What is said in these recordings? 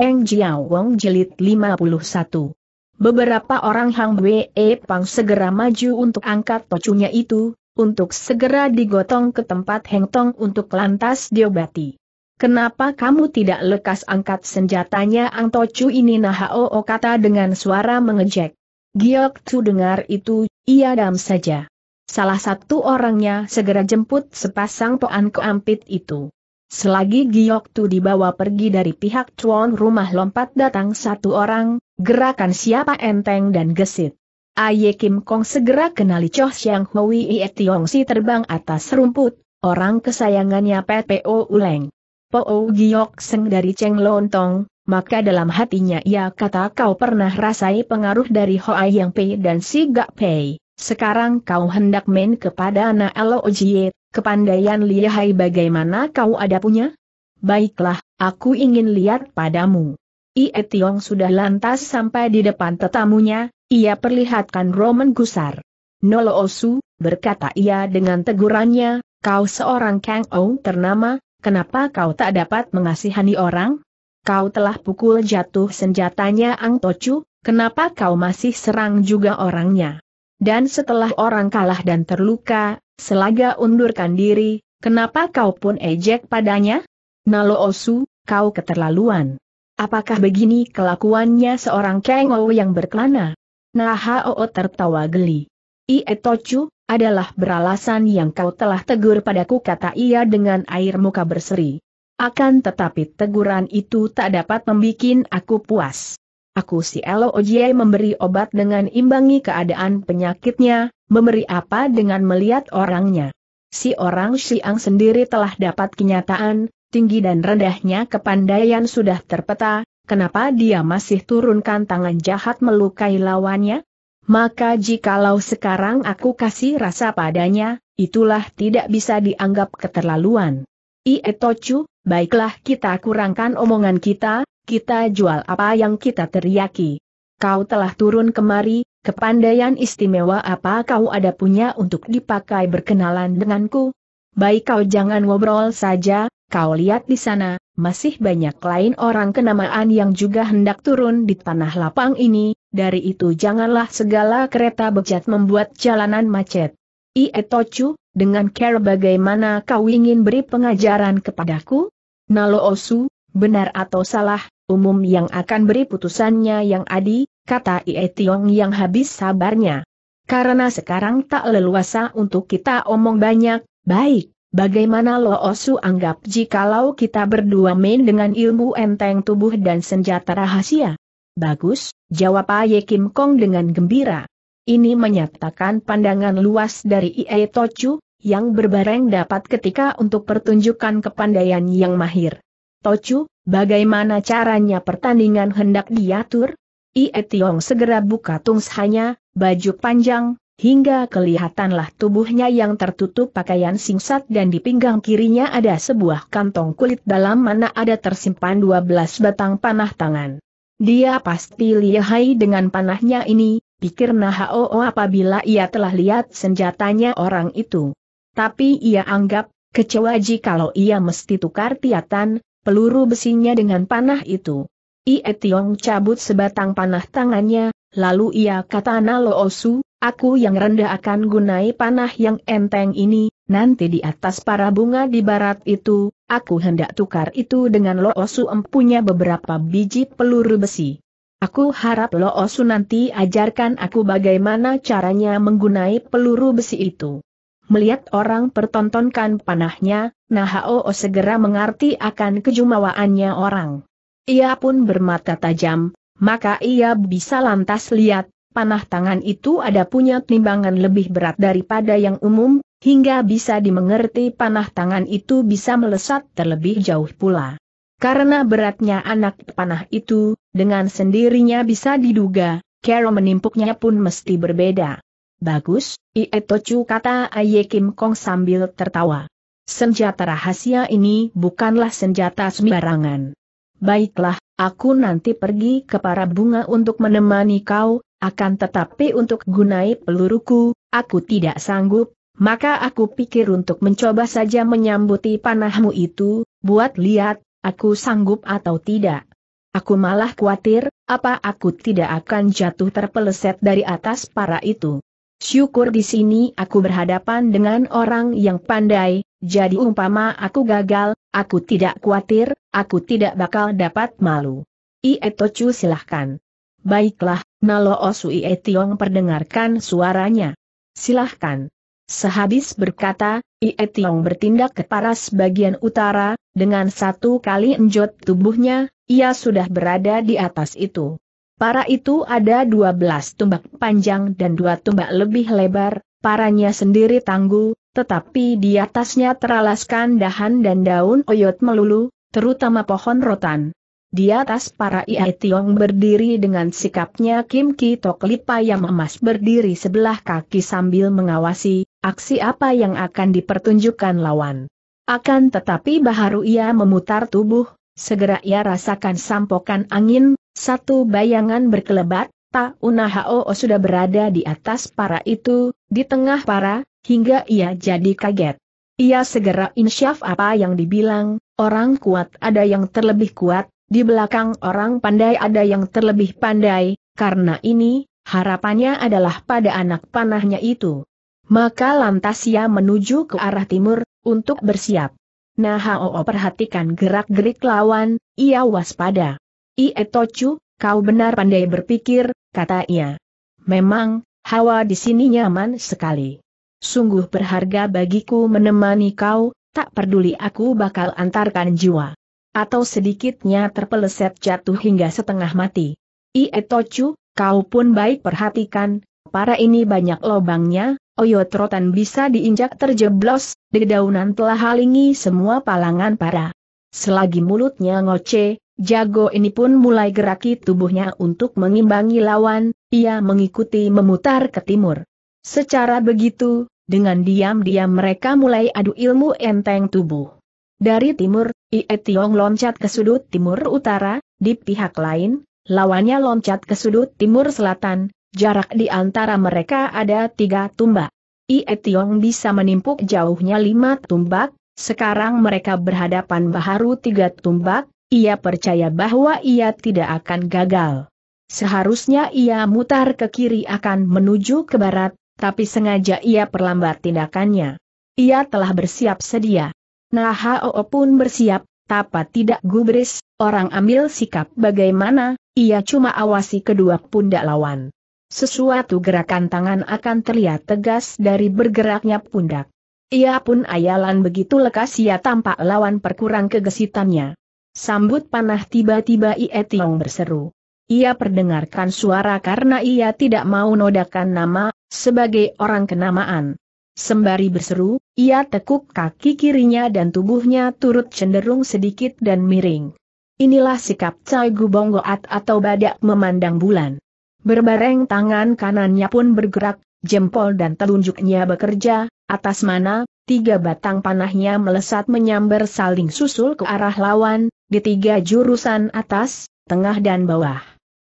Eng Jiao Wong Jilid 51. Beberapa orang Hang Wei Pang segera maju untuk angkat tocunya itu, untuk segera digotong ke tempat Heng Tong untuk lantas diobati. Kenapa kamu tidak lekas angkat senjatanya Ang Tocu ini Nahao kata dengan suara mengejek. Giok Tu dengar itu, ia dam saja. Salah satu orangnya segera jemput sepasang poan keampit itu. Selagi Giok Tu dibawa pergi dari pihak Chuan, rumah lompat datang satu orang, gerakan siapa enteng dan gesit. Aye Kim Kong segera kenali Choh Siang Hui Ie Tiong Si terbang atas rumput, orang kesayangannya PPO Uleng. Po Giok Seng dari Cheng Lontong, maka dalam hatinya ia kata kau pernah rasai pengaruh dari Hoa Yang Pei dan Si Gak Pei. Sekarang kau hendak main kepada anak Lo Jie Kepandaian lihai bagaimana kau ada punya? Baiklah, aku ingin lihat padamu. Ie Tiong sudah lantas sampai di depan tetamunya, ia perlihatkan Roman Gusar. Nolo Osu, berkata ia dengan tegurannya, kau seorang Kang O ternama, kenapa kau tak dapat mengasihani orang? Kau telah pukul jatuh senjatanya Ang Tocu, kenapa kau masih serang juga orangnya? Dan setelah orang kalah dan terluka, Selaga undurkan diri, kenapa kau pun ejek padanya? Nalo Osu, kau keterlaluan. Apakah begini kelakuannya seorang Kengo yang berkelana? Nahao tertawa geli. Ie Ietochu, adalah beralasan yang kau telah tegur padaku kata ia dengan air muka berseri. Akan tetapi teguran itu tak dapat membuat aku puas aku si Elo Ojie memberi obat dengan imbangi keadaan penyakitnya, memberi apa dengan melihat orangnya. Si orang Siang sendiri telah dapat kenyataan, tinggi dan rendahnya kepandaian sudah terpeta, kenapa dia masih turunkan tangan jahat melukai lawannya? Maka jikalau sekarang aku kasih rasa padanya, itulah tidak bisa dianggap keterlaluan. Ietochu, baiklah kita kurangkan omongan kita, kita jual apa yang kita teriaki. Kau telah turun kemari, kepandaian istimewa apa kau ada punya untuk dipakai berkenalan denganku? Baik kau jangan ngobrol saja, kau lihat di sana, masih banyak lain orang kenamaan yang juga hendak turun di tanah lapang ini, dari itu janganlah segala kereta bejat membuat jalanan macet. Ietochu, dengan care bagaimana kau ingin beri pengajaran kepadaku? Nalo Osu, benar atau salah, umum yang akan beri putusannya yang adi, kata Ie Tiong yang habis sabarnya. Karena sekarang tak leluasa untuk kita omong banyak, baik, bagaimana Lo Osu anggap jikalau kita berdua main dengan ilmu enteng tubuh dan senjata rahasia? Bagus, jawab Aye Kim Kong dengan gembira. Ini menyatakan pandangan luas dari Ie Tochu, yang berbareng dapat ketika untuk pertunjukan kepandaian yang mahir. Tocu, bagaimana caranya pertandingan hendak diatur? Ie Tiong segera buka tungshanya, baju panjang, hingga kelihatanlah tubuhnya yang tertutup pakaian singsat dan di pinggang kirinya ada sebuah kantong kulit dalam mana ada tersimpan 12 batang panah tangan. Dia pasti lihai dengan panahnya ini, pikir Nahao apabila ia telah lihat senjatanya orang itu. Tapi ia anggap, kecewa kalau ia mesti tukar tiatan, peluru besinya dengan panah itu. Ie Tiong cabut sebatang panah tangannya, lalu ia kata Nalo Osu, aku yang rendah akan gunai panah yang enteng ini, nanti di atas para bunga di barat itu, aku hendak tukar itu dengan Lo Osu empunya beberapa biji peluru besi. Aku harap Lo Osu nanti ajarkan aku bagaimana caranya menggunai peluru besi itu melihat orang pertontonkan panahnya, Nahao segera mengerti akan kejumawaannya orang. Ia pun bermata tajam, maka ia bisa lantas lihat, panah tangan itu ada punya timbangan lebih berat daripada yang umum, hingga bisa dimengerti panah tangan itu bisa melesat terlebih jauh pula. Karena beratnya anak panah itu, dengan sendirinya bisa diduga, Carol menimpuknya pun mesti berbeda. Bagus, Ietochu kata Aye Kim Kong sambil tertawa. Senjata rahasia ini bukanlah senjata sembarangan. Baiklah, aku nanti pergi ke para bunga untuk menemani kau, akan tetapi untuk gunai peluruku, aku tidak sanggup, maka aku pikir untuk mencoba saja menyambuti panahmu itu, buat lihat, aku sanggup atau tidak. Aku malah khawatir, apa aku tidak akan jatuh terpeleset dari atas para itu. Syukur di sini aku berhadapan dengan orang yang pandai, jadi umpama aku gagal, aku tidak khawatir, aku tidak bakal dapat malu. Ie Ietochu silahkan. Baiklah, Nalo Osu Ie Tiong perdengarkan suaranya. Silahkan. Sehabis berkata, Ie Tiong bertindak ke paras bagian utara, dengan satu kali enjot tubuhnya, ia sudah berada di atas itu. Para itu ada dua belas tumbak panjang dan dua tumbak lebih lebar, paranya sendiri tangguh, tetapi di atasnya teralaskan dahan dan daun oyot melulu, terutama pohon rotan. Di atas para Ia Tiong berdiri dengan sikapnya Kim Ki Tok Lipa yang emas berdiri sebelah kaki sambil mengawasi, aksi apa yang akan dipertunjukkan lawan. Akan tetapi Baharu ia memutar tubuh, segera ia rasakan sampokan angin, satu bayangan berkelebat, Ta Unahao sudah berada di atas para itu, di tengah para, hingga ia jadi kaget. Ia segera insyaf apa yang dibilang, orang kuat ada yang terlebih kuat, di belakang orang pandai ada yang terlebih pandai, karena ini, harapannya adalah pada anak panahnya itu. Maka lantas ia menuju ke arah timur, untuk bersiap. Nah, Hao perhatikan gerak-gerik lawan, ia waspada. Ie Tochu, kau benar pandai berpikir, kata ia. Memang, hawa di sini nyaman sekali. Sungguh berharga bagiku menemani kau, tak peduli aku bakal antarkan jiwa. Atau sedikitnya terpeleset jatuh hingga setengah mati. Ie Tochu, kau pun baik perhatikan, para ini banyak lobangnya, oyot rotan bisa diinjak terjeblos, dedaunan telah halingi semua palangan para. Selagi mulutnya ngoce, Jago ini pun mulai geraki tubuhnya untuk mengimbangi lawan, ia mengikuti memutar ke timur. Secara begitu, dengan diam-diam mereka mulai adu ilmu enteng tubuh. Dari timur, Ie Tiong loncat ke sudut timur utara, di pihak lain, lawannya loncat ke sudut timur selatan, jarak di antara mereka ada tiga tumbak. Ie Tiong bisa menimpuk jauhnya lima tumbak, sekarang mereka berhadapan baharu tiga tumbak, ia percaya bahwa ia tidak akan gagal. Seharusnya ia mutar ke kiri akan menuju ke barat, tapi sengaja ia perlambat tindakannya. Ia telah bersiap sedia. Nah Hao pun bersiap, tapa tidak gubris, orang ambil sikap bagaimana, ia cuma awasi kedua pundak lawan. Sesuatu gerakan tangan akan terlihat tegas dari bergeraknya pundak. Ia pun ayalan begitu lekas ia tampak lawan perkurang kegesitannya. Sambut panah tiba-tiba Ie Tiong berseru. Ia perdengarkan suara karena ia tidak mau nodakan nama, sebagai orang kenamaan. Sembari berseru, ia tekuk kaki kirinya dan tubuhnya turut cenderung sedikit dan miring. Inilah sikap Cai Gubonggoat atau badak memandang bulan. Berbareng tangan kanannya pun bergerak, jempol dan telunjuknya bekerja, atas mana, tiga batang panahnya melesat menyambar saling susul ke arah lawan, di tiga jurusan atas, tengah dan bawah.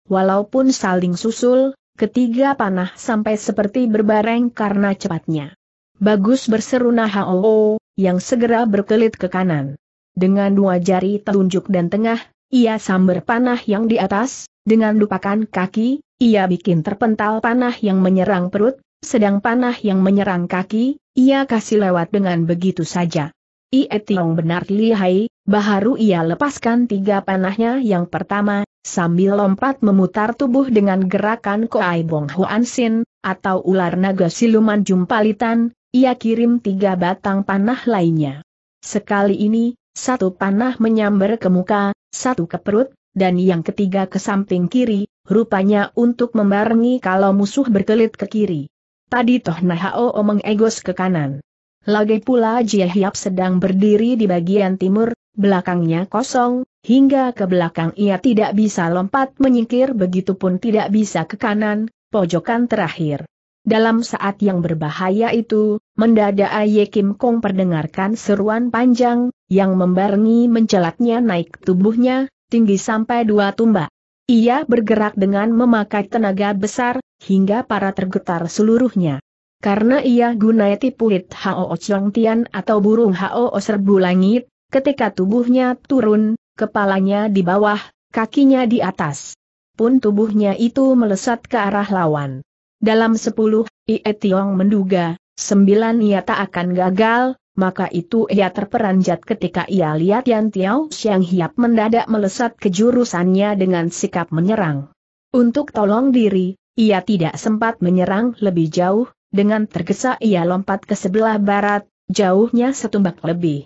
Walaupun saling susul, ketiga panah sampai seperti berbareng karena cepatnya. Bagus berseru Nahao, yang segera berkelit ke kanan. Dengan dua jari telunjuk dan tengah, ia sambar panah yang di atas, dengan lupakan kaki, ia bikin terpental panah yang menyerang perut, sedang panah yang menyerang kaki, ia kasih lewat dengan begitu saja. Ie Tiong benar lihai, baharu ia lepaskan tiga panahnya yang pertama, sambil lompat memutar tubuh dengan gerakan Koai Bong Huan Sin, atau ular naga siluman jumpalitan, ia kirim tiga batang panah lainnya. Sekali ini, satu panah menyambar ke muka, satu ke perut, dan yang ketiga ke samping kiri, rupanya untuk membarengi kalau musuh berkelit ke kiri. Tadi Toh Nahao mengegos ke kanan. Lagi pula Jia Hiap sedang berdiri di bagian timur, belakangnya kosong, hingga ke belakang ia tidak bisa lompat menyingkir begitupun tidak bisa ke kanan, pojokan terakhir. Dalam saat yang berbahaya itu, mendadak Aye Kim Kong perdengarkan seruan panjang, yang membarengi mencelatnya naik tubuhnya, tinggi sampai dua tumbak. Ia bergerak dengan memakai tenaga besar, hingga para tergetar seluruhnya. Karena ia gunai tipuit Hao Chong Tian atau burung Hao Serbu Langit, ketika tubuhnya turun, kepalanya di bawah, kakinya di atas. Pun tubuhnya itu melesat ke arah lawan. Dalam sepuluh, Ie Tiong menduga, sembilan ia tak akan gagal, maka itu ia terperanjat ketika ia lihat Yan Tiao Xiang Hiap mendadak melesat ke jurusannya dengan sikap menyerang. Untuk tolong diri, ia tidak sempat menyerang lebih jauh, dengan tergesa ia lompat ke sebelah barat, jauhnya setumbak lebih.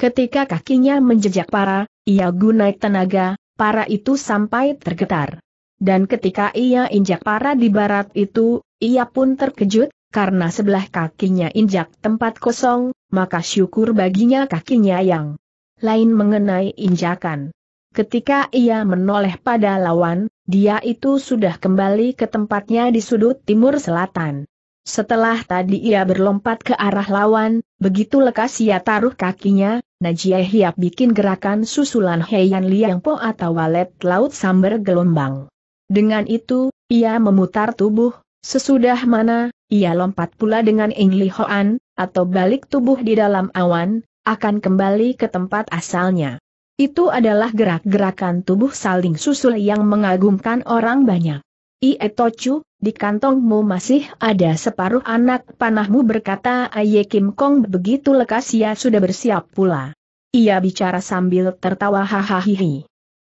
Ketika kakinya menjejak para, ia gunai tenaga, para itu sampai tergetar. Dan ketika ia injak para di barat itu, ia pun terkejut, karena sebelah kakinya injak tempat kosong, maka syukur baginya kakinya yang lain mengenai injakan. Ketika ia menoleh pada lawan, dia itu sudah kembali ke tempatnya di sudut timur selatan. Setelah tadi ia berlompat ke arah lawan, begitu lekas ia taruh kakinya, Najia Hiap bikin gerakan susulan Heian Liang Po atau walet laut sambar gelombang. Dengan itu, ia memutar tubuh, Sesudah mana, ia lompat pula dengan Ing Li Hoan, atau balik tubuh di dalam awan, akan kembali ke tempat asalnya. Itu adalah gerak-gerakan tubuh saling susul yang mengagumkan orang banyak. Ie Tochu, di kantongmu masih ada separuh anak panahmu berkata Aye Kim Kong begitu lekas ia sudah bersiap pula. Ia bicara sambil tertawa hahaha.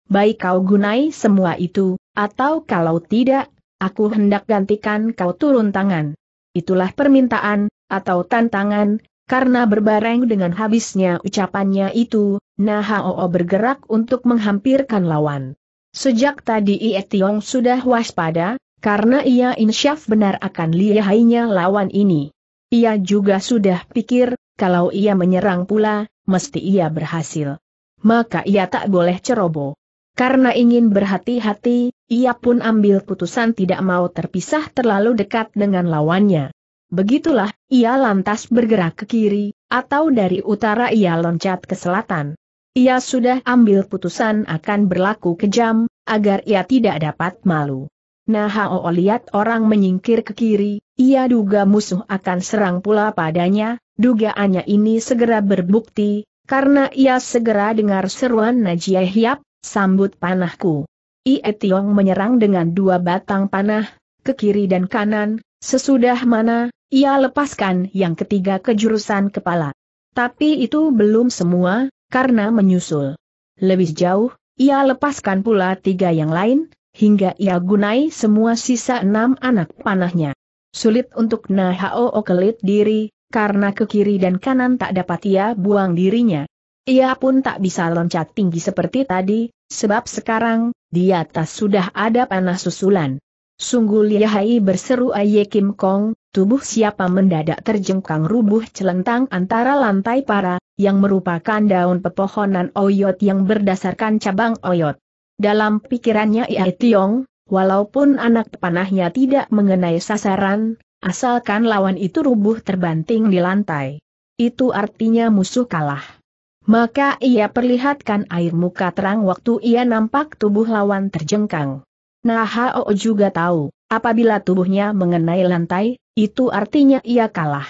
Baik kau gunai semua itu, atau kalau tidak aku hendak gantikan kau turun tangan. Itulah permintaan, atau tantangan, karena berbareng dengan habisnya ucapannya itu, Nahao bergerak untuk menghampirkan lawan. Sejak tadi Ie Tiong sudah waspada, karena ia insyaf benar akan lihainya lawan ini. Ia juga sudah pikir, kalau ia menyerang pula, mesti ia berhasil. Maka ia tak boleh ceroboh. Karena ingin berhati-hati, ia pun ambil putusan tidak mau terpisah terlalu dekat dengan lawannya. Begitulah, ia lantas bergerak ke kiri, atau dari utara ia loncat ke selatan. Ia sudah ambil putusan akan berlaku kejam, agar ia tidak dapat malu. Nah Hao lihat orang menyingkir ke kiri, ia duga musuh akan serang pula padanya, dugaannya ini segera berbukti, karena ia segera dengar seruan Najiyah Hiap, Sambut panahku. Ie Tiong menyerang dengan dua batang panah, ke kiri dan kanan, sesudah mana, ia lepaskan yang ketiga ke jurusan kepala. Tapi itu belum semua, karena menyusul. Lebih jauh, ia lepaskan pula tiga yang lain, hingga ia gunai semua sisa enam anak panahnya. Sulit untuk Nahao kelit diri, karena ke kiri dan kanan tak dapat ia buang dirinya. Ia pun tak bisa loncat tinggi seperti tadi, sebab sekarang, di atas sudah ada panah susulan. Sungguh lihai berseru Aye Kim Kong, tubuh siapa mendadak terjengkang rubuh celentang antara lantai para, yang merupakan daun pepohonan oyot yang berdasarkan cabang oyot. Dalam pikirannya Ia Tiong, walaupun anak panahnya tidak mengenai sasaran, asalkan lawan itu rubuh terbanting di lantai. Itu artinya musuh kalah. Maka ia perlihatkan air muka terang waktu ia nampak tubuh lawan terjengkang. Nah Hao juga tahu, apabila tubuhnya mengenai lantai, itu artinya ia kalah.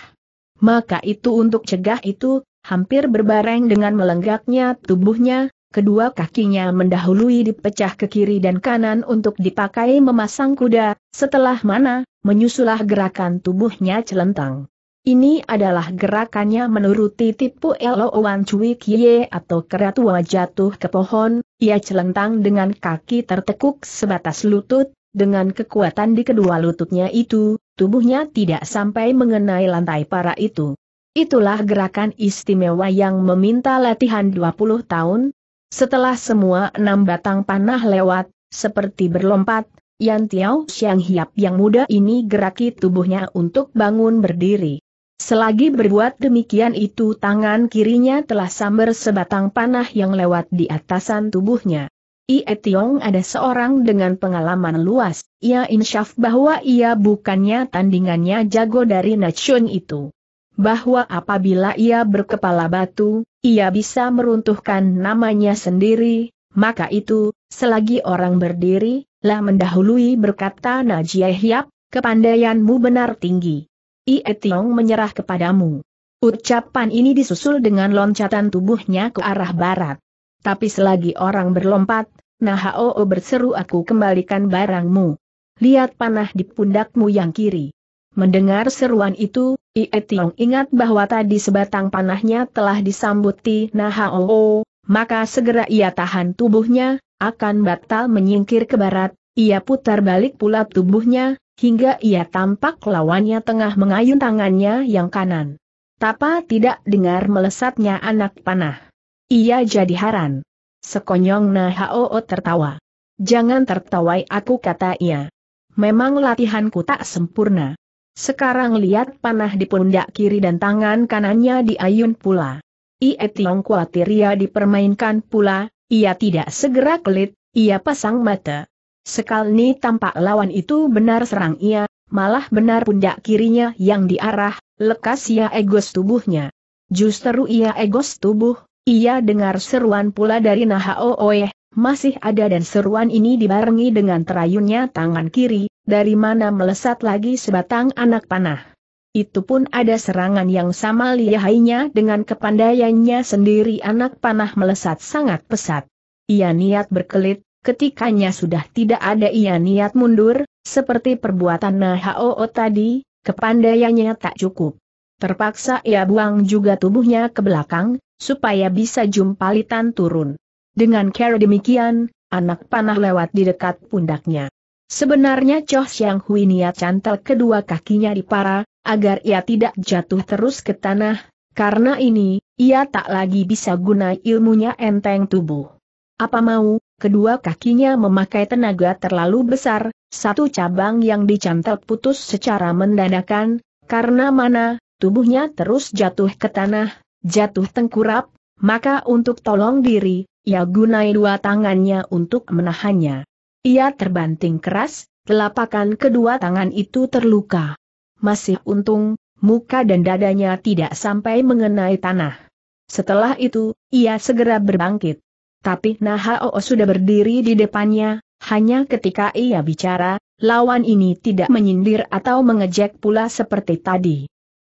Maka itu untuk cegah itu, hampir berbareng dengan melenggaknya tubuhnya, kedua kakinya mendahului dipecah ke kiri dan kanan untuk dipakai memasang kuda, setelah mana, menyusulah gerakan tubuhnya celentang. Ini adalah gerakannya menuruti tipu Elo Wan Cui Kie atau keratua jatuh ke pohon, ia celentang dengan kaki tertekuk sebatas lutut, dengan kekuatan di kedua lututnya itu, tubuhnya tidak sampai mengenai lantai para itu. Itulah gerakan istimewa yang meminta latihan 20 tahun. Setelah semua enam batang panah lewat, seperti berlompat, Yan Tiao Xiang Hiap yang muda ini geraki tubuhnya untuk bangun berdiri. Selagi berbuat demikian itu tangan kirinya telah sambar sebatang panah yang lewat di atasan tubuhnya. Ie Tiong ada seorang dengan pengalaman luas, ia insyaf bahwa ia bukannya tandingannya jago dari Nachun itu. Bahwa apabila ia berkepala batu, ia bisa meruntuhkan namanya sendiri, maka itu, selagi orang berdiri, lah mendahului berkata Najiah Yap, kepandaianmu benar tinggi. Ie Tiong menyerah kepadamu. Ucapan ini disusul dengan loncatan tubuhnya ke arah barat. Tapi selagi orang berlompat, Nahao berseru aku kembalikan barangmu. Lihat panah di pundakmu yang kiri. Mendengar seruan itu, Ie Tiong ingat bahwa tadi sebatang panahnya telah disambuti Nahao, maka segera ia tahan tubuhnya, akan batal menyingkir ke barat, ia putar balik pula tubuhnya, hingga ia tampak lawannya tengah mengayun tangannya yang kanan. Tapa tidak dengar melesatnya anak panah. Ia jadi haran. Sekonyong Nahoo tertawa. Jangan tertawai aku kata ia. Memang latihanku tak sempurna. Sekarang lihat panah di pundak kiri dan tangan kanannya diayun pula. Ie Tiong khawatir ia dipermainkan pula, ia tidak segera kelit, ia pasang mata. Sekali tampak lawan itu benar serang ia, malah benar pundak kirinya yang diarah, lekas ia egos tubuhnya. Justru ia egos tubuh, ia dengar seruan pula dari Nahao Oe, masih ada dan seruan ini dibarengi dengan terayunnya tangan kiri, dari mana melesat lagi sebatang anak panah. Itu pun ada serangan yang sama lihainya dengan kepandaiannya sendiri anak panah melesat sangat pesat. Ia niat berkelit, ketikanya sudah tidak ada ia niat mundur, seperti perbuatan Nahoo tadi, kepandaiannya tak cukup. Terpaksa ia buang juga tubuhnya ke belakang, supaya bisa jumpalitan turun. Dengan cara demikian, anak panah lewat di dekat pundaknya. Sebenarnya Choh Siang Hui niat cantel kedua kakinya di para, agar ia tidak jatuh terus ke tanah, karena ini, ia tak lagi bisa guna ilmunya enteng tubuh. Apa mau, kedua kakinya memakai tenaga terlalu besar, satu cabang yang dicantel putus secara mendadakan, karena mana, tubuhnya terus jatuh ke tanah, jatuh tengkurap, maka untuk tolong diri, ia gunai dua tangannya untuk menahannya. Ia terbanting keras, telapakan kedua tangan itu terluka. Masih untung, muka dan dadanya tidak sampai mengenai tanah. Setelah itu, ia segera berbangkit. Tapi Nahao sudah berdiri di depannya, hanya ketika ia bicara, lawan ini tidak menyindir atau mengejek pula seperti tadi.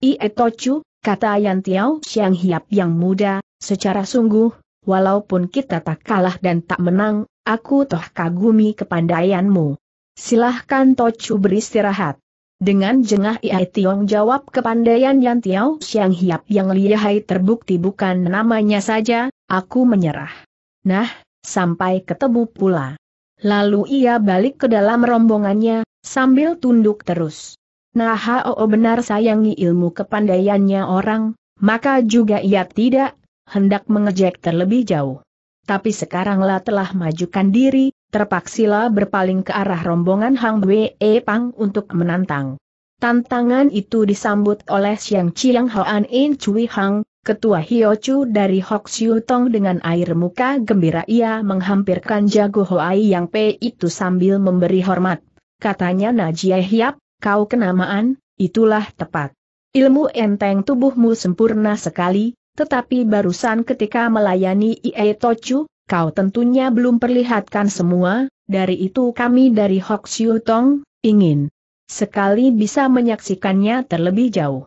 Ie Tochu, kata Yan Tiao Xiang Hiap yang muda, secara sungguh, walaupun kita tak kalah dan tak menang, aku toh kagumi kepandaianmu. Silahkan Tochu beristirahat. Dengan jengah Ie Tiong jawab kepandaian Yan Tiao Xiang Hiap yang lihai terbukti bukan namanya saja, aku menyerah. Nah, sampai ketemu pula. Lalu ia balik ke dalam rombongannya, sambil tunduk terus. Nah Hao benar sayangi ilmu kepandaiannya orang, maka juga ia tidak hendak mengejek terlebih jauh. Tapi sekaranglah telah majukan diri, terpaksilah berpaling ke arah rombongan Hang Wei e Pang untuk menantang. Tantangan itu disambut oleh Siang Chiang Hoan In Cui Hang, Ketua Hiochu dari Siu Tong dengan air muka gembira ia menghampirkan Jago Hoai yang pe itu sambil memberi hormat. Katanya Najia Hiap, kau kenamaan, itulah tepat. Ilmu enteng tubuhmu sempurna sekali, tetapi barusan ketika melayani Ie Tochu, kau tentunya belum perlihatkan semua, dari itu kami dari Siu Tong, ingin sekali bisa menyaksikannya terlebih jauh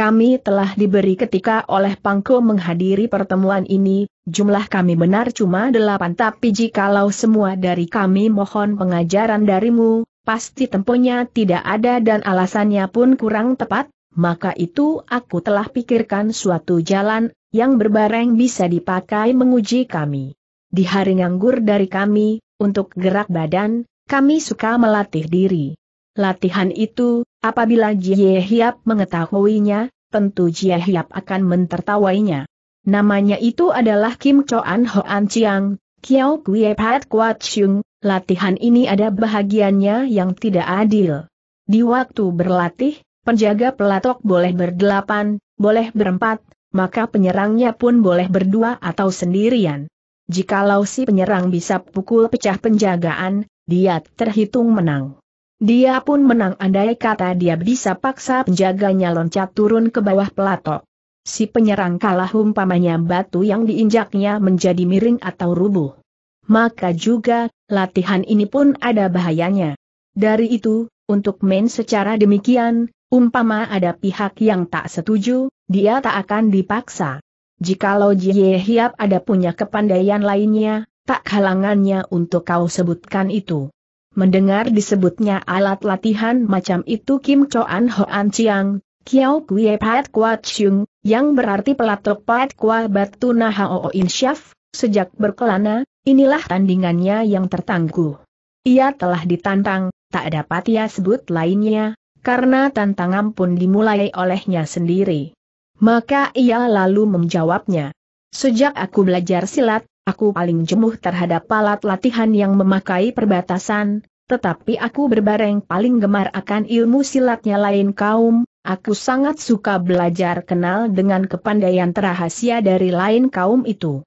kami telah diberi ketika oleh Pangko menghadiri pertemuan ini, jumlah kami benar cuma delapan tapi jikalau semua dari kami mohon pengajaran darimu, pasti temponya tidak ada dan alasannya pun kurang tepat, maka itu aku telah pikirkan suatu jalan, yang berbareng bisa dipakai menguji kami. Di hari nganggur dari kami, untuk gerak badan, kami suka melatih diri. Latihan itu, Apabila Jie Hiap mengetahuinya, tentu Jie Hiap akan mentertawainya. Namanya itu adalah Kim Choan Hoan Chiang, Kiao Kue Pat Kuat Chung, latihan ini ada bahagiannya yang tidak adil. Di waktu berlatih, penjaga pelatok boleh berdelapan, boleh berempat, maka penyerangnya pun boleh berdua atau sendirian. Jikalau si penyerang bisa pukul pecah penjagaan, dia terhitung menang. Dia pun menang andai kata dia bisa paksa penjaganya loncat turun ke bawah pelato. Si penyerang kalah umpamanya batu yang diinjaknya menjadi miring atau rubuh. Maka juga, latihan ini pun ada bahayanya. Dari itu, untuk main secara demikian, umpama ada pihak yang tak setuju, dia tak akan dipaksa. Jikalau Jie Hiap ada punya kepandaian lainnya, tak halangannya untuk kau sebutkan itu. Mendengar disebutnya alat latihan macam itu Kim Choan Hoan Chiang, Kiao Kwee Pat Kwa Chung, yang berarti pelatok Pat Kwa Batu Nahao Syaf, sejak berkelana, inilah tandingannya yang tertangguh. Ia telah ditantang, tak dapat ia sebut lainnya, karena tantangan pun dimulai olehnya sendiri. Maka ia lalu menjawabnya. Sejak aku belajar silat, Aku paling jemuh terhadap alat latihan yang memakai perbatasan, tetapi aku berbareng paling gemar akan ilmu silatnya lain kaum, aku sangat suka belajar kenal dengan kepandaian rahasia dari lain kaum itu.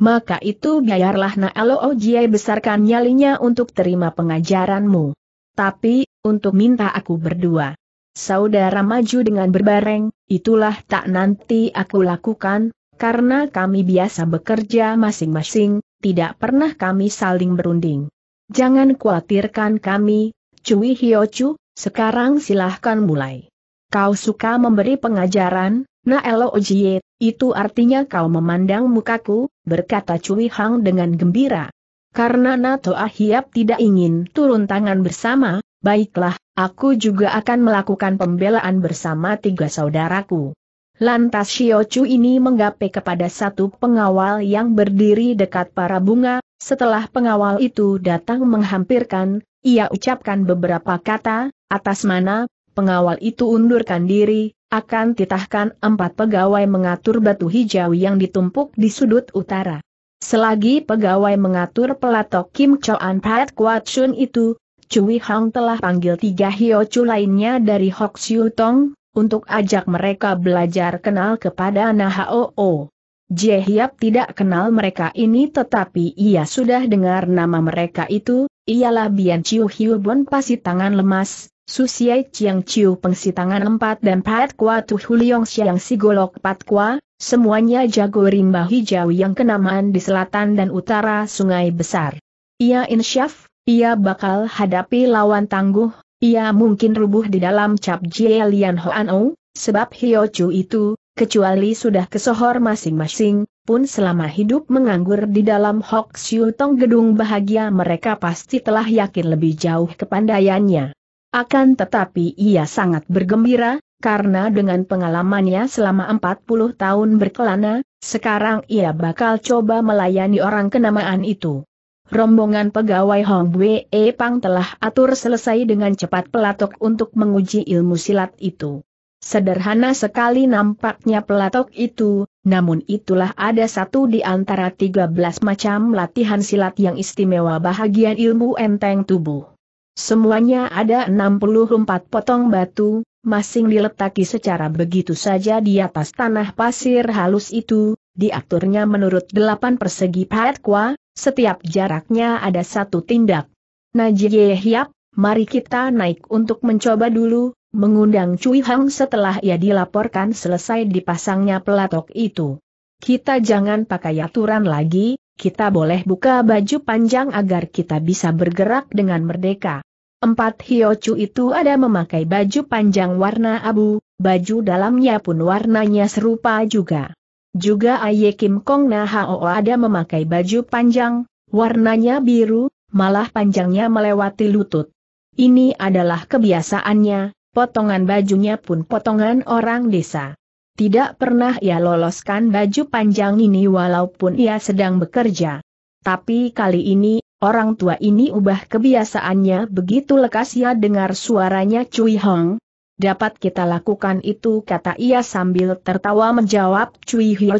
Maka itu biarlah Naelo Ojiai besarkan nyalinya untuk terima pengajaranmu. Tapi, untuk minta aku berdua. Saudara maju dengan berbareng, itulah tak nanti aku lakukan, karena kami biasa bekerja masing-masing, tidak pernah kami saling berunding. Jangan khawatirkan kami, Cui Hiochu, sekarang silahkan mulai. Kau suka memberi pengajaran, Naelo Ojie, itu artinya kau memandang mukaku, berkata Cui Hang dengan gembira. Karena Nato Ahiap tidak ingin turun tangan bersama, baiklah, aku juga akan melakukan pembelaan bersama tiga saudaraku. Lantas Chu ini menggapai kepada satu pengawal yang berdiri dekat para bunga, setelah pengawal itu datang menghampirkan, ia ucapkan beberapa kata, atas mana, pengawal itu undurkan diri, akan titahkan empat pegawai mengatur batu hijau yang ditumpuk di sudut utara. Selagi pegawai mengatur pelatok Kim Choan Pat Kwa Chun itu, Cui Hang telah panggil tiga Hiochu lainnya dari Siu Tong, untuk ajak mereka belajar kenal kepada Nahoo. Jehiap tidak kenal mereka ini tetapi ia sudah dengar nama mereka itu, ialah Bian Chiu Hiu Bon Pasi Tangan Lemas, Siai Chiang Chiu Pengsi Tangan Empat dan Pat Kwa Tu Huliong Siang Sigolok Pat Kwa, semuanya jago rimba hijau yang kenamaan di selatan dan utara sungai besar. Ia insyaf, ia bakal hadapi lawan tangguh, ia mungkin rubuh di dalam cap Jie Lian Hoan O, sebab Hio Chu itu, kecuali sudah kesohor masing-masing, pun selama hidup menganggur di dalam Hok Siu Tong Gedung Bahagia mereka pasti telah yakin lebih jauh kepandaiannya. Akan tetapi ia sangat bergembira, karena dengan pengalamannya selama 40 tahun berkelana, sekarang ia bakal coba melayani orang kenamaan itu rombongan pegawai Hong Bwe e Pang telah atur selesai dengan cepat pelatok untuk menguji ilmu silat itu. Sederhana sekali nampaknya pelatok itu, namun itulah ada satu di antara 13 macam latihan silat yang istimewa bahagian ilmu enteng tubuh. Semuanya ada 64 potong batu, masing diletaki secara begitu saja di atas tanah pasir halus itu, diaturnya menurut delapan persegi Patkwa, setiap jaraknya ada satu tindak. Najie Hiap, mari kita naik untuk mencoba dulu, mengundang Cui Hang setelah ia dilaporkan selesai dipasangnya pelatok itu. Kita jangan pakai aturan lagi, kita boleh buka baju panjang agar kita bisa bergerak dengan merdeka. Empat Hio Chu itu ada memakai baju panjang warna abu, baju dalamnya pun warnanya serupa juga. Juga Aye Kim Kong Hao ada memakai baju panjang, warnanya biru, malah panjangnya melewati lutut. Ini adalah kebiasaannya, potongan bajunya pun potongan orang desa. Tidak pernah ia loloskan baju panjang ini walaupun ia sedang bekerja. Tapi kali ini, orang tua ini ubah kebiasaannya begitu lekas ia dengar suaranya Cui Hong, Dapat kita lakukan itu kata ia sambil tertawa menjawab Cui Hyo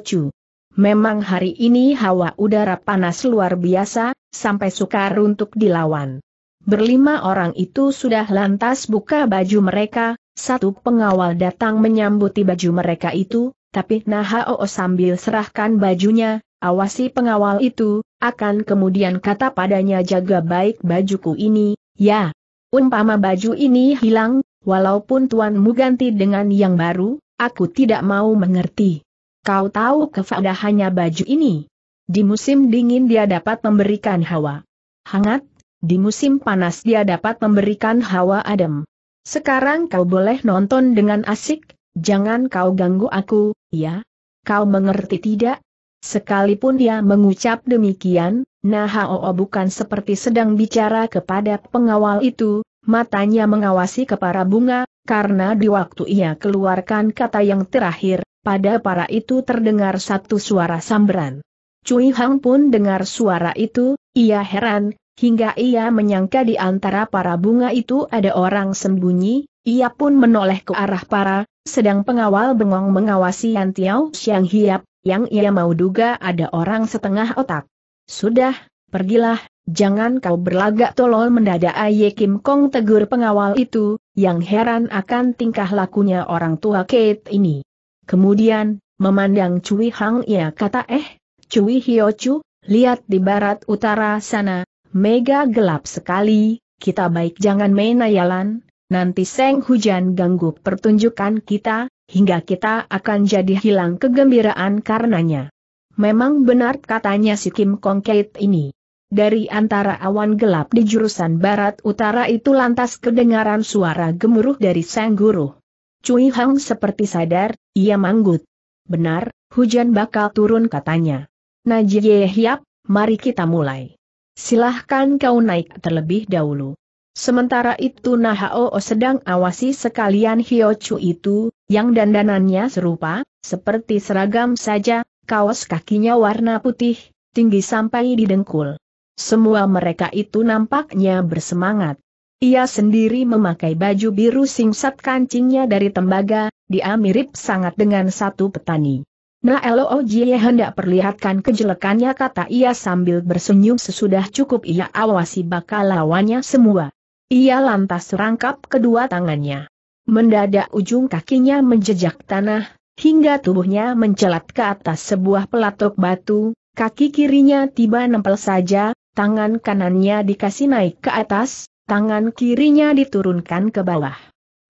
Memang hari ini hawa udara panas luar biasa, sampai sukar untuk dilawan. Berlima orang itu sudah lantas buka baju mereka, satu pengawal datang menyambuti baju mereka itu, tapi Nahao sambil serahkan bajunya, awasi pengawal itu, akan kemudian kata padanya jaga baik bajuku ini, ya. Umpama baju ini hilang, Walaupun tuanmu ganti dengan yang baru, aku tidak mau mengerti. Kau tahu kefadahannya baju ini. Di musim dingin dia dapat memberikan hawa hangat, di musim panas dia dapat memberikan hawa adem. Sekarang kau boleh nonton dengan asik, jangan kau ganggu aku, ya? Kau mengerti tidak? Sekalipun dia mengucap demikian, Nahaoo bukan seperti sedang bicara kepada pengawal itu, matanya mengawasi ke para bunga, karena di waktu ia keluarkan kata yang terakhir, pada para itu terdengar satu suara sambran. Cui Hang pun dengar suara itu, ia heran, hingga ia menyangka di antara para bunga itu ada orang sembunyi, ia pun menoleh ke arah para, sedang pengawal bengong mengawasi Yan Tiao Xiang Hiap, yang ia mau duga ada orang setengah otak. Sudah, pergilah, Jangan kau berlagak tolol mendadak Aye Kim Kong tegur pengawal itu, yang heran akan tingkah lakunya orang tua Kate ini. Kemudian, memandang Cui Hang ia kata eh, Cui Hio Chu, lihat di barat utara sana, mega gelap sekali, kita baik jangan main ayalan, nanti seng hujan ganggu pertunjukan kita, hingga kita akan jadi hilang kegembiraan karenanya. Memang benar katanya si Kim Kong Kate ini dari antara awan gelap di jurusan barat utara itu lantas kedengaran suara gemuruh dari sang guru. Cui Hang seperti sadar, ia manggut. Benar, hujan bakal turun katanya. Najie Hiap, mari kita mulai. Silahkan kau naik terlebih dahulu. Sementara itu Nahao sedang awasi sekalian Hiochu itu, yang dandanannya serupa, seperti seragam saja, kaos kakinya warna putih, tinggi sampai di dengkul. Semua mereka itu nampaknya bersemangat. Ia sendiri memakai baju biru singsat kancingnya dari tembaga, dia mirip sangat dengan satu petani. Nah Looji hendak perlihatkan kejelekannya kata ia sambil bersenyum sesudah cukup ia awasi bakal lawannya semua. Ia lantas rangkap kedua tangannya. Mendadak ujung kakinya menjejak tanah, hingga tubuhnya mencelat ke atas sebuah pelatuk batu, Kaki kirinya tiba nempel saja, tangan kanannya dikasih naik ke atas, tangan kirinya diturunkan ke bawah.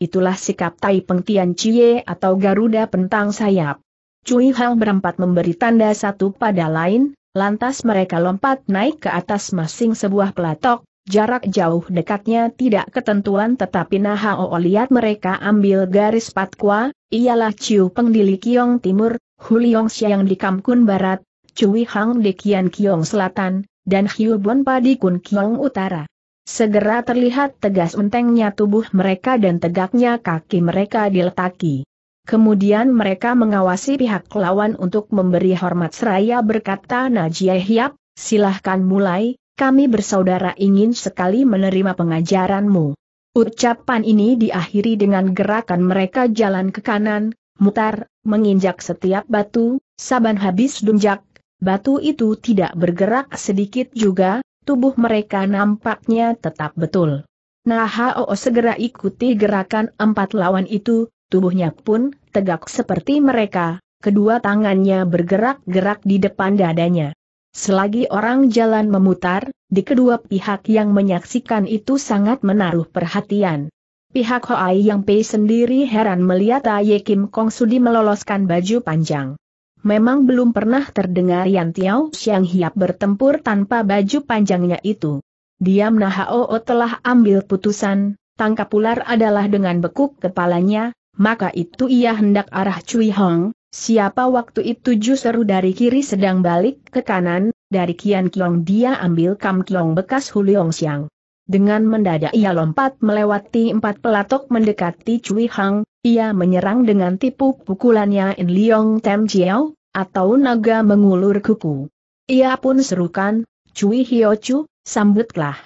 Itulah sikap Tai Pengtian Cie atau Garuda Pentang Sayap. Cui Hang berempat memberi tanda satu pada lain, lantas mereka lompat naik ke atas masing sebuah pelatok, jarak jauh dekatnya tidak ketentuan tetapi Nahao lihat mereka ambil garis patqua, ialah Ciu Peng di Likiong Timur, Huliong Siang di Kamkun Barat, Cui Hang di Kian Kiong Selatan, dan Hiu Bon Pa di Kun Kiong Utara. Segera terlihat tegas entengnya tubuh mereka dan tegaknya kaki mereka diletaki. Kemudian mereka mengawasi pihak lawan untuk memberi hormat seraya berkata Najia Hiap, silahkan mulai, kami bersaudara ingin sekali menerima pengajaranmu. Ucapan ini diakhiri dengan gerakan mereka jalan ke kanan, mutar, menginjak setiap batu, saban habis dunjak, batu itu tidak bergerak sedikit juga, tubuh mereka nampaknya tetap betul. Nah Hao segera ikuti gerakan empat lawan itu, tubuhnya pun tegak seperti mereka, kedua tangannya bergerak-gerak di depan dadanya. Selagi orang jalan memutar, di kedua pihak yang menyaksikan itu sangat menaruh perhatian. Pihak Hoai Yang Pei sendiri heran melihat Aye Kim Kong Sudi meloloskan baju panjang memang belum pernah terdengar Yan Tiao Xiang Hiap bertempur tanpa baju panjangnya itu. Diam Nahao telah ambil putusan, tangkap ular adalah dengan bekuk kepalanya, maka itu ia hendak arah Cui Hong, siapa waktu itu justru dari kiri sedang balik ke kanan, dari Kian Kiong dia ambil Kam Kiong bekas Huliong Xiang. Dengan mendadak ia lompat melewati empat pelatok mendekati Cui Hong, ia menyerang dengan tipu pukulannya In Liong Tem Chiao, atau naga mengulur kuku. Ia pun serukan, Cui Hio Chu, sambutlah.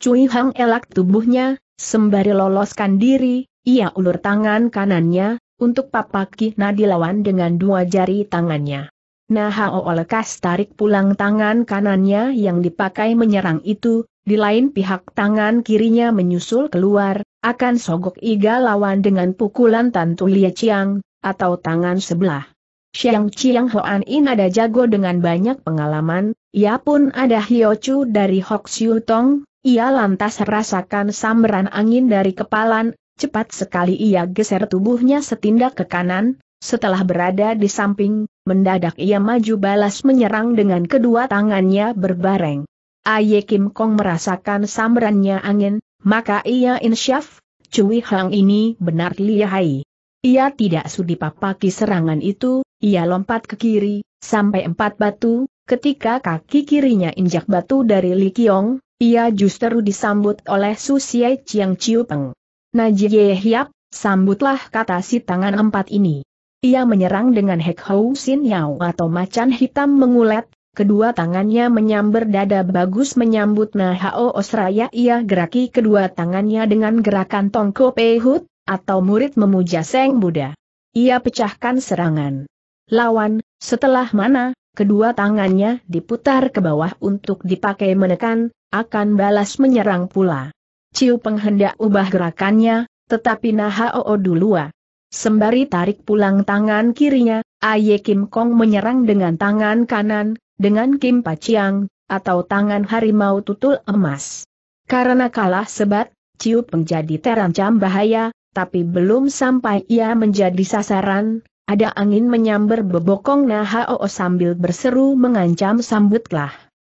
Cui Hang elak tubuhnya, sembari loloskan diri, ia ulur tangan kanannya, untuk papaki kihna dilawan dengan dua jari tangannya. Hao lekas tarik pulang tangan kanannya yang dipakai menyerang itu, di lain pihak tangan kirinya menyusul keluar, akan sogok iga lawan dengan pukulan Tantu Lia Chiang, atau tangan sebelah. Xiang Chiang Hoan In ada jago dengan banyak pengalaman, ia pun ada chu dari Hok Siu Tong, ia lantas rasakan samberan angin dari kepalan, cepat sekali ia geser tubuhnya setindak ke kanan, setelah berada di samping, mendadak ia maju balas menyerang dengan kedua tangannya berbareng. Aye Kim Kong merasakan samberannya angin, maka ia insyaf, Cui Hang ini benar lihai. Ia tidak sudi papaki serangan itu, ia lompat ke kiri, sampai empat batu, ketika kaki kirinya injak batu dari Li Kiong, ia justru disambut oleh Su Siai Chiang Chiu Peng. Najie Hiap, sambutlah kata si tangan empat ini. Ia menyerang dengan Hek Hou Sin Yao atau macan hitam mengulet, kedua tangannya menyambar dada bagus menyambut Nahao Osraya ia geraki kedua tangannya dengan gerakan tongko pehut, atau murid memuja Seng Buddha. Ia pecahkan serangan. Lawan, setelah mana, kedua tangannya diputar ke bawah untuk dipakai menekan, akan balas menyerang pula. Ciu penghendak ubah gerakannya, tetapi Nahao Dulua. Sembari tarik pulang tangan kirinya, Aye Kim Kong menyerang dengan tangan kanan, dengan Kim Paciang, atau tangan harimau tutul emas. Karena kalah sebat, Ciu menjadi terancam bahaya, tapi belum sampai ia menjadi sasaran, ada angin menyambar bebokong Nahao sambil berseru mengancam sambutlah.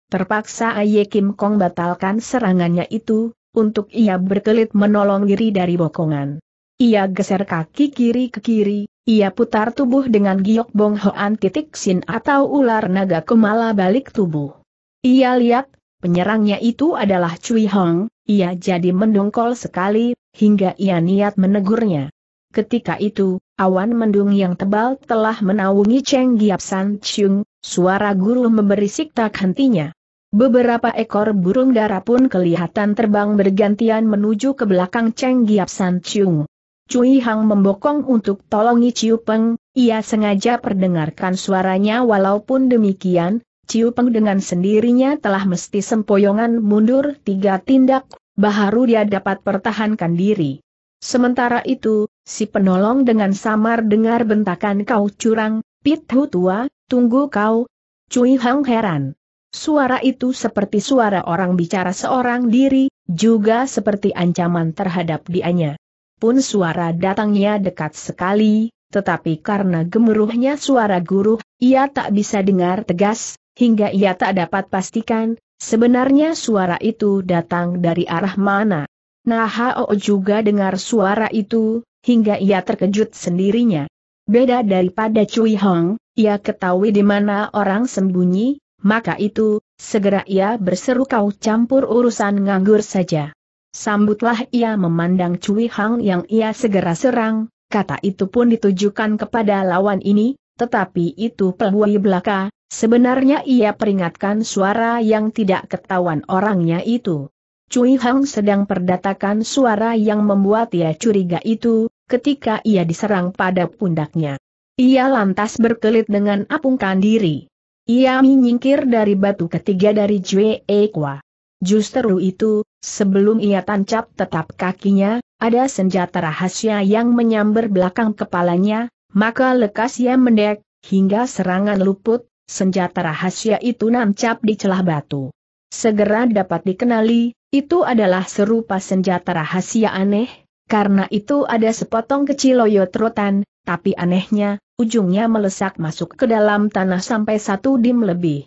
Terpaksa Aye Kim Kong batalkan serangannya itu, untuk ia berkelit menolong diri dari bokongan. Ia geser kaki kiri ke kiri, ia putar tubuh dengan giok bong hoan titik sin atau ular naga kemala balik tubuh. Ia lihat, penyerangnya itu adalah Cui Hong, ia jadi mendongkol sekali, hingga ia niat menegurnya. Ketika itu, awan mendung yang tebal telah menaungi Cheng Giap San Chung, suara guru memberisik tak hentinya. Beberapa ekor burung dara pun kelihatan terbang bergantian menuju ke belakang Cheng Giap San Chung. Cui Hang membokong untuk tolongi Ciu Peng, ia sengaja perdengarkan suaranya walaupun demikian, Ciu Peng dengan sendirinya telah mesti sempoyongan mundur tiga tindak, baharu dia dapat pertahankan diri. Sementara itu, si penolong dengan samar dengar bentakan kau curang, Pit Hu tua, tunggu kau. Cui Hang heran. Suara itu seperti suara orang bicara seorang diri, juga seperti ancaman terhadap dianya pun suara datangnya dekat sekali, tetapi karena gemuruhnya suara guru, ia tak bisa dengar tegas, hingga ia tak dapat pastikan, sebenarnya suara itu datang dari arah mana. Nah Hao juga dengar suara itu, hingga ia terkejut sendirinya. Beda daripada Cui Hong, ia ketahui di mana orang sembunyi, maka itu, segera ia berseru kau campur urusan nganggur saja. Sambutlah ia memandang Cui Hang yang ia segera serang, kata itu pun ditujukan kepada lawan ini, tetapi itu pelbuai belaka, sebenarnya ia peringatkan suara yang tidak ketahuan orangnya itu. Cui Hang sedang perdatakan suara yang membuat ia curiga itu, ketika ia diserang pada pundaknya. Ia lantas berkelit dengan apungkan diri. Ia menyingkir dari batu ketiga dari Jue Ekwa. Justru itu, Sebelum ia tancap tetap kakinya, ada senjata rahasia yang menyambar belakang kepalanya, maka lekas ia mendek, hingga serangan luput, senjata rahasia itu nancap di celah batu. Segera dapat dikenali, itu adalah serupa senjata rahasia aneh, karena itu ada sepotong kecil loyot rotan, tapi anehnya, ujungnya melesak masuk ke dalam tanah sampai satu dim lebih.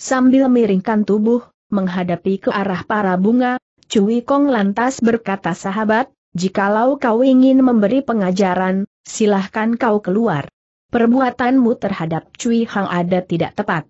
Sambil miringkan tubuh, menghadapi ke arah para bunga, Cui Kong lantas berkata sahabat, jikalau kau ingin memberi pengajaran, silahkan kau keluar. Perbuatanmu terhadap Cui Hang ada tidak tepat.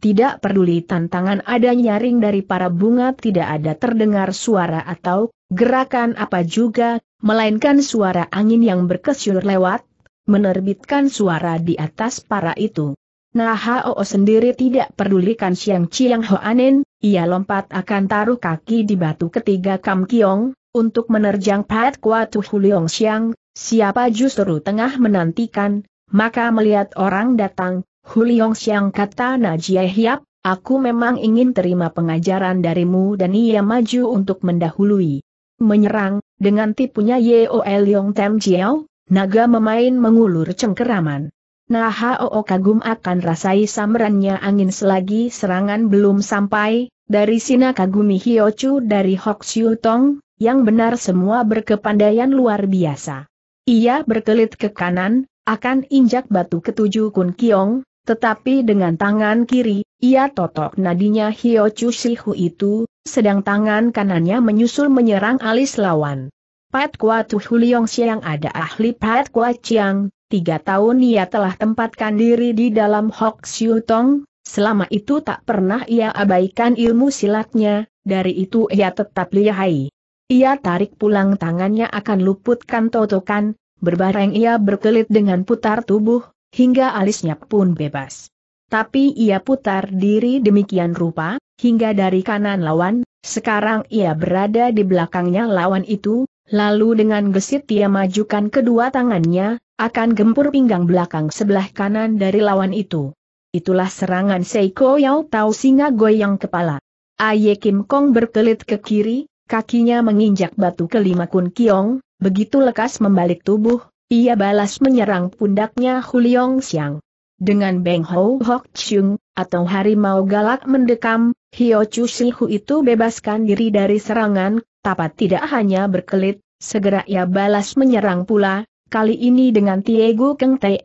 Tidak peduli tantangan ada nyaring dari para bunga tidak ada terdengar suara atau gerakan apa juga, melainkan suara angin yang berkesyur lewat, menerbitkan suara di atas para itu. Nah Hao sendiri tidak pedulikan Siang Chiang Hoanen, ia lompat akan taruh kaki di batu ketiga Kam Kiong, untuk menerjang Pat Kwa Kuatu Huliong Xiang, siapa justru tengah menantikan, maka melihat orang datang, Huliong Xiang kata Najie Hiap, aku memang ingin terima pengajaran darimu dan ia maju untuk mendahului. Menyerang, dengan tipunya Yeo Eliong Tem Jiao, naga memain mengulur cengkeraman. Nah, Nahao oh, kagum akan rasai samrannya angin selagi serangan belum sampai, dari Sina kagumi Hiochu dari Siu Tong, yang benar semua berkepandaian luar biasa. Ia berkelit ke kanan, akan injak batu ketujuh Kun Kiong, tetapi dengan tangan kiri, ia totok nadinya Hiochu Shihu itu, sedang tangan kanannya menyusul menyerang alis lawan. Pat Kwa Liong Siang ada ahli Pat Kwa Chiang, tiga tahun ia telah tempatkan diri di dalam Hok Siu Tong, selama itu tak pernah ia abaikan ilmu silatnya, dari itu ia tetap lihai. Ia tarik pulang tangannya akan luputkan totokan, berbareng ia berkelit dengan putar tubuh, hingga alisnya pun bebas. Tapi ia putar diri demikian rupa, hingga dari kanan lawan, sekarang ia berada di belakangnya lawan itu, Lalu dengan gesit ia majukan kedua tangannya, akan gempur pinggang belakang sebelah kanan dari lawan itu. Itulah serangan Seiko Yao Tau Singa goyang kepala. Aye Kim Kong berkelit ke kiri, kakinya menginjak batu kelima Kun Kiong, begitu lekas membalik tubuh, ia balas menyerang pundaknya Huliong Xiang. Dengan Beng Ho Hok Chung, atau harimau galak mendekam, Hio Chu Silhu itu bebaskan diri dari serangan, Tapat tidak hanya berkelit, segera ia balas menyerang pula, kali ini dengan Tiego Keng Te,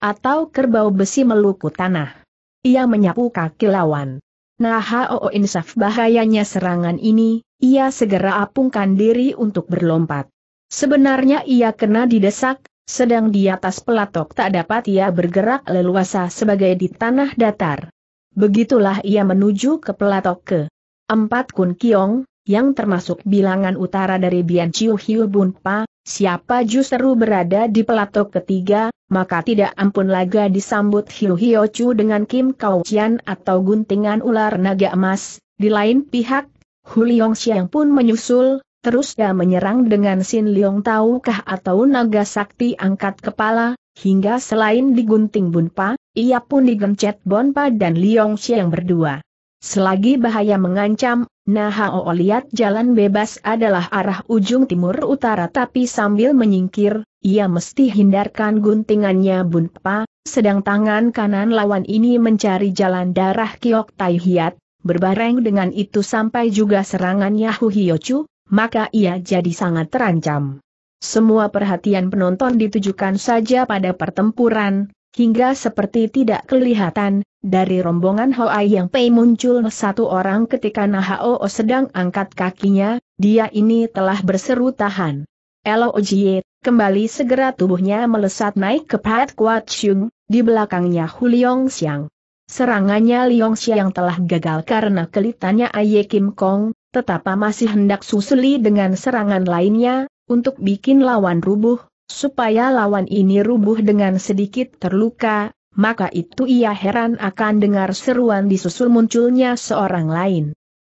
atau kerbau besi meluku tanah. Ia menyapu kaki lawan. Nah oh insaf bahayanya serangan ini, ia segera apungkan diri untuk berlompat. Sebenarnya ia kena didesak, sedang di atas pelatok tak dapat ia bergerak leluasa sebagai di tanah datar. Begitulah ia menuju ke pelatok ke. Empat kun kiong, yang termasuk bilangan utara dari Bian Chiu Hiu Bun Pa, siapa justru berada di pelatok ketiga, maka tidak ampun laga disambut Hiu Hiu Chu dengan Kim Kau Chian atau guntingan ular naga emas. Di lain pihak, Hu Liong Xiang pun menyusul, terus dia menyerang dengan Sin Liong Tau Kah atau naga sakti angkat kepala, hingga selain digunting Bunpa, ia pun digencet Bonpa dan Liong Xiang berdua. Selagi bahaya mengancam, Nah Hao lihat jalan bebas adalah arah ujung timur utara tapi sambil menyingkir, ia mesti hindarkan guntingannya Bunpa, sedang tangan kanan lawan ini mencari jalan darah Kiok Tai Hiat, berbareng dengan itu sampai juga serangannya Hu maka ia jadi sangat terancam. Semua perhatian penonton ditujukan saja pada pertempuran, hingga seperti tidak kelihatan, dari rombongan Hoa Yang Pei muncul satu orang ketika Nahao sedang angkat kakinya, dia ini telah berseru tahan. Elo Ojiye, kembali segera tubuhnya melesat naik ke Pat Kuat Xiong, di belakangnya Huliong Xiang. Serangannya Liong Xiang telah gagal karena kelitannya Aye Kim Kong, tetapi masih hendak susuli dengan serangan lainnya, untuk bikin lawan rubuh, supaya lawan ini rubuh dengan sedikit terluka, maka itu ia heran akan dengar seruan disusul munculnya seorang lain.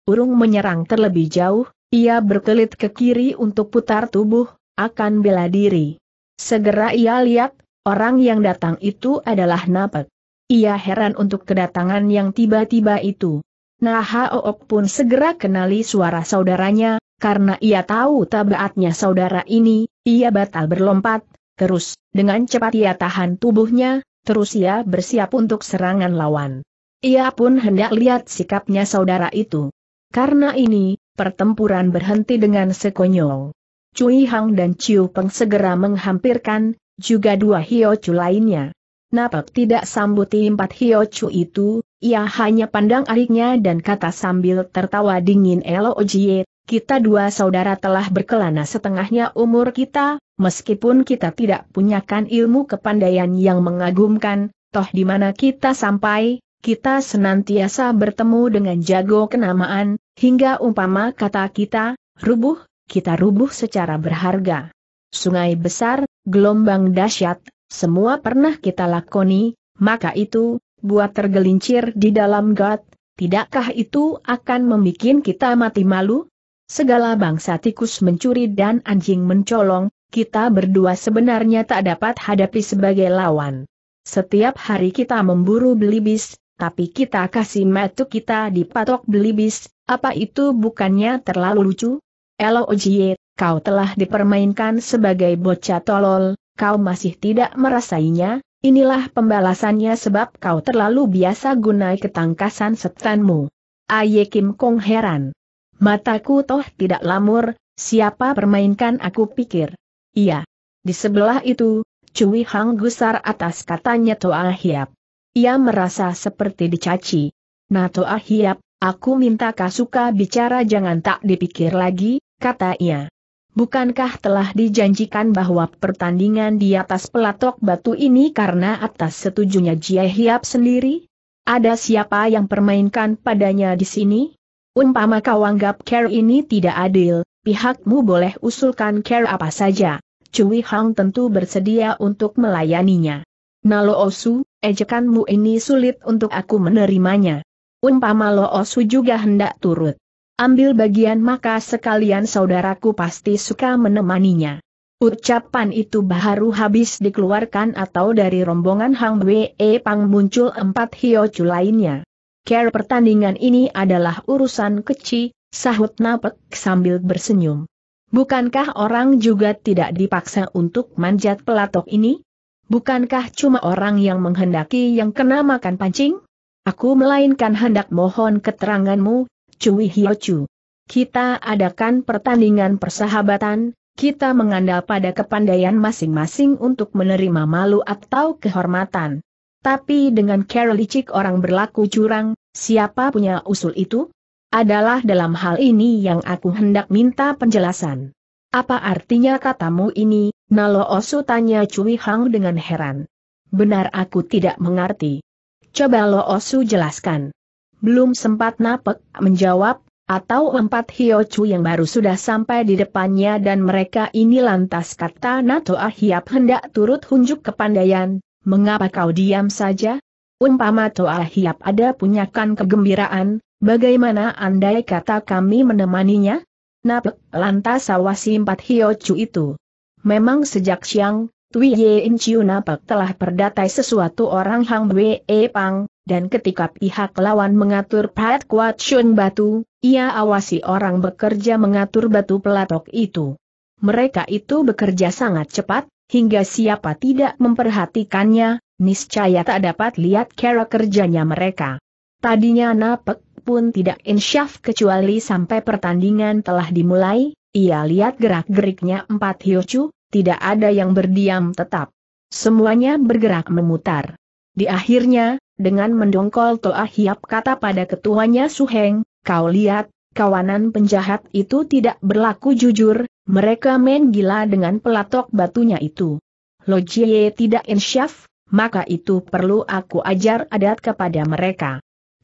Urung menyerang terlebih jauh, ia berkelit ke kiri untuk putar tubuh, akan bela diri. Segera ia lihat, orang yang datang itu adalah Napek. Ia heran untuk kedatangan yang tiba-tiba itu. Nah Hao pun segera kenali suara saudaranya, karena ia tahu tabaatnya saudara ini, ia batal berlompat, terus, dengan cepat ia tahan tubuhnya, terus ia bersiap untuk serangan lawan. Ia pun hendak lihat sikapnya saudara itu. Karena ini, pertempuran berhenti dengan sekonyol. Cui Hang dan Ciu Peng segera menghampirkan, juga dua Hiochu lainnya. Napak tidak sambuti empat Hiochu itu, ia hanya pandang adiknya dan kata sambil tertawa dingin Elo Ojie, kita dua saudara telah berkelana setengahnya umur kita, meskipun kita tidak punyakan ilmu kepandaian yang mengagumkan, toh di mana kita sampai, kita senantiasa bertemu dengan jago kenamaan, hingga umpama kata kita, rubuh, kita rubuh secara berharga. Sungai besar, gelombang dahsyat, semua pernah kita lakoni, maka itu, buat tergelincir di dalam got, tidakkah itu akan membuat kita mati malu? segala bangsa tikus mencuri dan anjing mencolong, kita berdua sebenarnya tak dapat hadapi sebagai lawan. Setiap hari kita memburu belibis, tapi kita kasih metu kita dipatok belibis, apa itu bukannya terlalu lucu? Elo Ojiye, kau telah dipermainkan sebagai bocah tolol, kau masih tidak merasainya, inilah pembalasannya sebab kau terlalu biasa gunai ketangkasan setanmu. Aye Kim Kong heran. Mataku toh tidak lamur, siapa permainkan aku pikir. Iya. Di sebelah itu, Cui Hang gusar atas katanya Toa Hiap. Ia merasa seperti dicaci. Nah Toa Hiap, aku minta Kasuka bicara jangan tak dipikir lagi, kata ia. Bukankah telah dijanjikan bahwa pertandingan di atas pelatok batu ini karena atas setujunya Jia Hiap sendiri? Ada siapa yang permainkan padanya di sini? Umpama kau anggap care ini tidak adil, pihakmu boleh usulkan care apa saja. Cui Hang tentu bersedia untuk melayaninya. Nalo Osu, ejekanmu ini sulit untuk aku menerimanya. Umpama Lo Osu juga hendak turut. Ambil bagian maka sekalian saudaraku pasti suka menemaninya. Ucapan itu baru habis dikeluarkan atau dari rombongan Hang Wei Pang muncul empat hiocu lainnya. Care pertandingan ini adalah urusan kecil, sahut Napek sambil bersenyum. Bukankah orang juga tidak dipaksa untuk manjat pelatok ini? Bukankah cuma orang yang menghendaki yang kena makan pancing? Aku melainkan hendak mohon keteranganmu, Cui Chu. Kita adakan pertandingan persahabatan, kita mengandal pada kepandaian masing-masing untuk menerima malu atau kehormatan. Tapi dengan licik orang berlaku curang, Siapa punya usul itu? Adalah dalam hal ini yang aku hendak minta penjelasan. Apa artinya katamu ini, Nalo Osu tanya Cui Hang dengan heran. Benar aku tidak mengerti. Coba Lo Osu jelaskan. Belum sempat Napek menjawab, atau empat Hiochu yang baru sudah sampai di depannya dan mereka ini lantas kata Nato Ahiap hendak turut hunjuk kepandaian, mengapa kau diam saja? Umpama Toa Hiap ada punyakan kegembiraan, bagaimana andai kata kami menemaninya? Nap, lantas awasi empat hiocu itu. Memang sejak siang, Tui Ye In Chiu Napak telah perdatai sesuatu orang Hang Wee e Pang, dan ketika pihak lawan mengatur Pat Kuat Shun Batu, ia awasi orang bekerja mengatur batu pelatok itu. Mereka itu bekerja sangat cepat, hingga siapa tidak memperhatikannya, niscaya tak dapat lihat cara kerjanya mereka. Tadinya Napek pun tidak insyaf kecuali sampai pertandingan telah dimulai, ia lihat gerak-geriknya empat hiocu, tidak ada yang berdiam tetap. Semuanya bergerak memutar. Di akhirnya, dengan mendongkol Toa Hiap kata pada ketuanya Suheng, kau lihat, kawanan penjahat itu tidak berlaku jujur, mereka main gila dengan pelatok batunya itu. Lojie tidak insyaf, maka itu perlu aku ajar adat kepada mereka.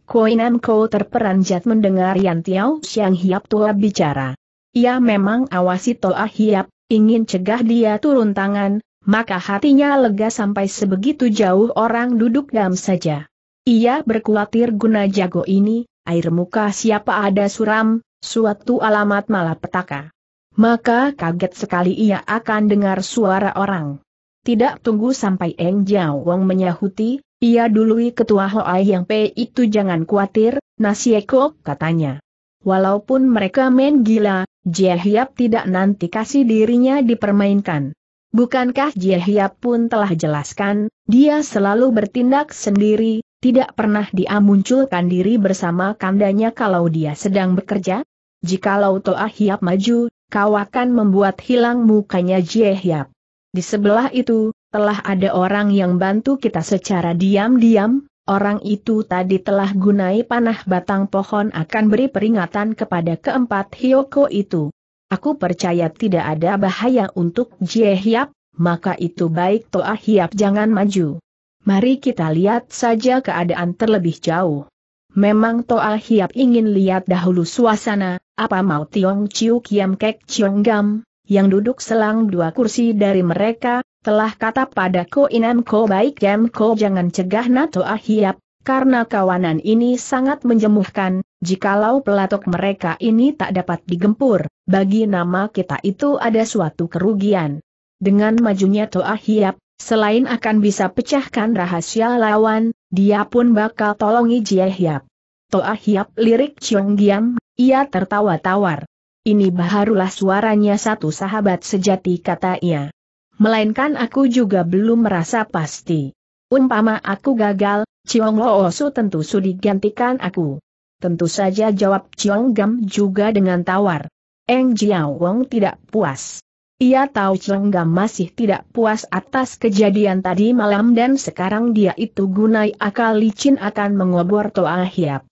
Koinan Ko terperanjat mendengar Yan Tiao Siang Hiap Tua bicara. Ia memang awasi Toa Hiap, ingin cegah dia turun tangan, maka hatinya lega sampai sebegitu jauh orang duduk dalam saja. Ia berkhawatir guna jago ini, air muka siapa ada suram, suatu alamat malapetaka. Maka kaget sekali ia akan dengar suara orang. Tidak tunggu sampai Eng Jiao Wang menyahuti, ia dului ketua Hoai yang P itu jangan khawatir, Nasieko katanya. Walaupun mereka main gila, Jie Hiap tidak nanti kasih dirinya dipermainkan. Bukankah Jie Hiap pun telah jelaskan, dia selalu bertindak sendiri, tidak pernah dia munculkan diri bersama kandanya kalau dia sedang bekerja? Jikalau Toa Hiap maju, kau akan membuat hilang mukanya Jie Hiap. Di sebelah itu, telah ada orang yang bantu kita secara diam-diam, orang itu tadi telah gunai panah batang pohon akan beri peringatan kepada keempat Hyoko itu. Aku percaya tidak ada bahaya untuk Jie Hiap, maka itu baik Toa Hiap jangan maju. Mari kita lihat saja keadaan terlebih jauh. Memang Toa Hiap ingin lihat dahulu suasana, apa mau Tiong Chiu Kiam Kek Chiong Gam, yang duduk selang dua kursi dari mereka, telah kata pada Ko Inam Ko baik Jam Ko jangan cegah Nato Ahiap, karena kawanan ini sangat menjemuhkan, jikalau pelatok mereka ini tak dapat digempur, bagi nama kita itu ada suatu kerugian. Dengan majunya Toa Hiap, selain akan bisa pecahkan rahasia lawan, dia pun bakal tolongi Jie Hiap. Toa Hiap lirik Chiong Giam, ia tertawa tawar. Ini baharulah suaranya satu sahabat sejati kata ia. Melainkan aku juga belum merasa pasti. Umpama aku gagal, Chiong Lo Osu tentu sudi gantikan aku. Tentu saja jawab Chiong Gam juga dengan tawar. Eng Jiao Wong tidak puas. Ia tahu Chiong Gam masih tidak puas atas kejadian tadi malam dan sekarang dia itu gunai akal licin akan mengobor Toa Hiap.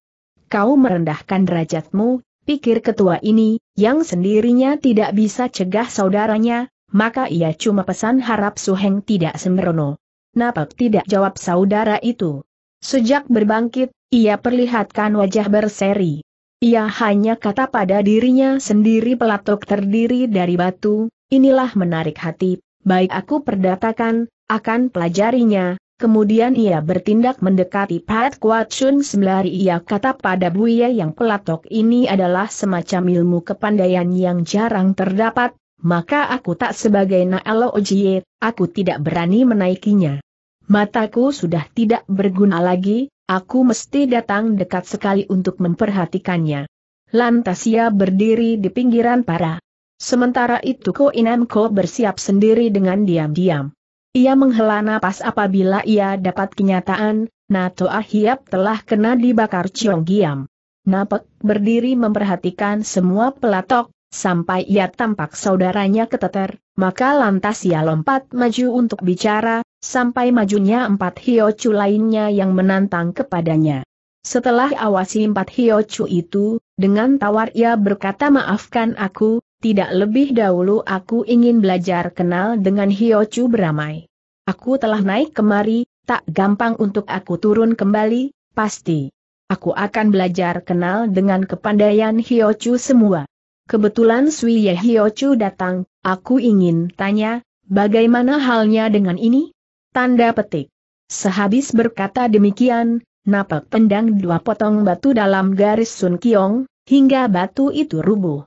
Kau merendahkan derajatmu, Pikir ketua ini, yang sendirinya tidak bisa cegah saudaranya, maka ia cuma pesan harap Suheng tidak sembrono. Napak tidak jawab saudara itu. Sejak berbangkit, ia perlihatkan wajah berseri. Ia hanya kata pada dirinya sendiri pelatok terdiri dari batu, inilah menarik hati, baik aku perdatakan, akan pelajarinya, Kemudian ia bertindak mendekati Pat Kwat Chun sembari ia kata pada Buya yang pelatok ini adalah semacam ilmu kepandaian yang jarang terdapat, maka aku tak sebagai Naalo Ojiye, aku tidak berani menaikinya. Mataku sudah tidak berguna lagi, aku mesti datang dekat sekali untuk memperhatikannya. Lantas ia berdiri di pinggiran para. Sementara itu Ko Inam Ko bersiap sendiri dengan diam-diam. Ia menghela napas apabila ia dapat kenyataan, Nato Ahiap telah kena dibakar Ciong Giam. Napek berdiri memperhatikan semua pelatok, sampai ia tampak saudaranya keteter, maka lantas ia lompat maju untuk bicara, sampai majunya empat hiocu lainnya yang menantang kepadanya. Setelah awasi empat hiocu itu, dengan tawar ia berkata maafkan aku, tidak lebih dahulu aku ingin belajar kenal dengan Hiochu beramai. Aku telah naik kemari, tak gampang untuk aku turun kembali, pasti. Aku akan belajar kenal dengan kepandaian Hiochu semua. Kebetulan Sui Ye Hiochu datang, aku ingin tanya, bagaimana halnya dengan ini? Tanda petik. Sehabis berkata demikian, napak pendang dua potong batu dalam garis Sun Kiong, hingga batu itu rubuh.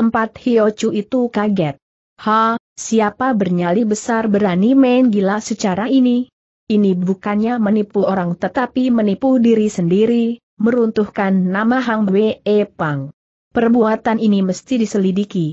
Empat Chu itu kaget. Ha, siapa bernyali besar berani main gila secara ini? Ini bukannya menipu orang tetapi menipu diri sendiri, meruntuhkan nama Hang Wei Pang. Perbuatan ini mesti diselidiki.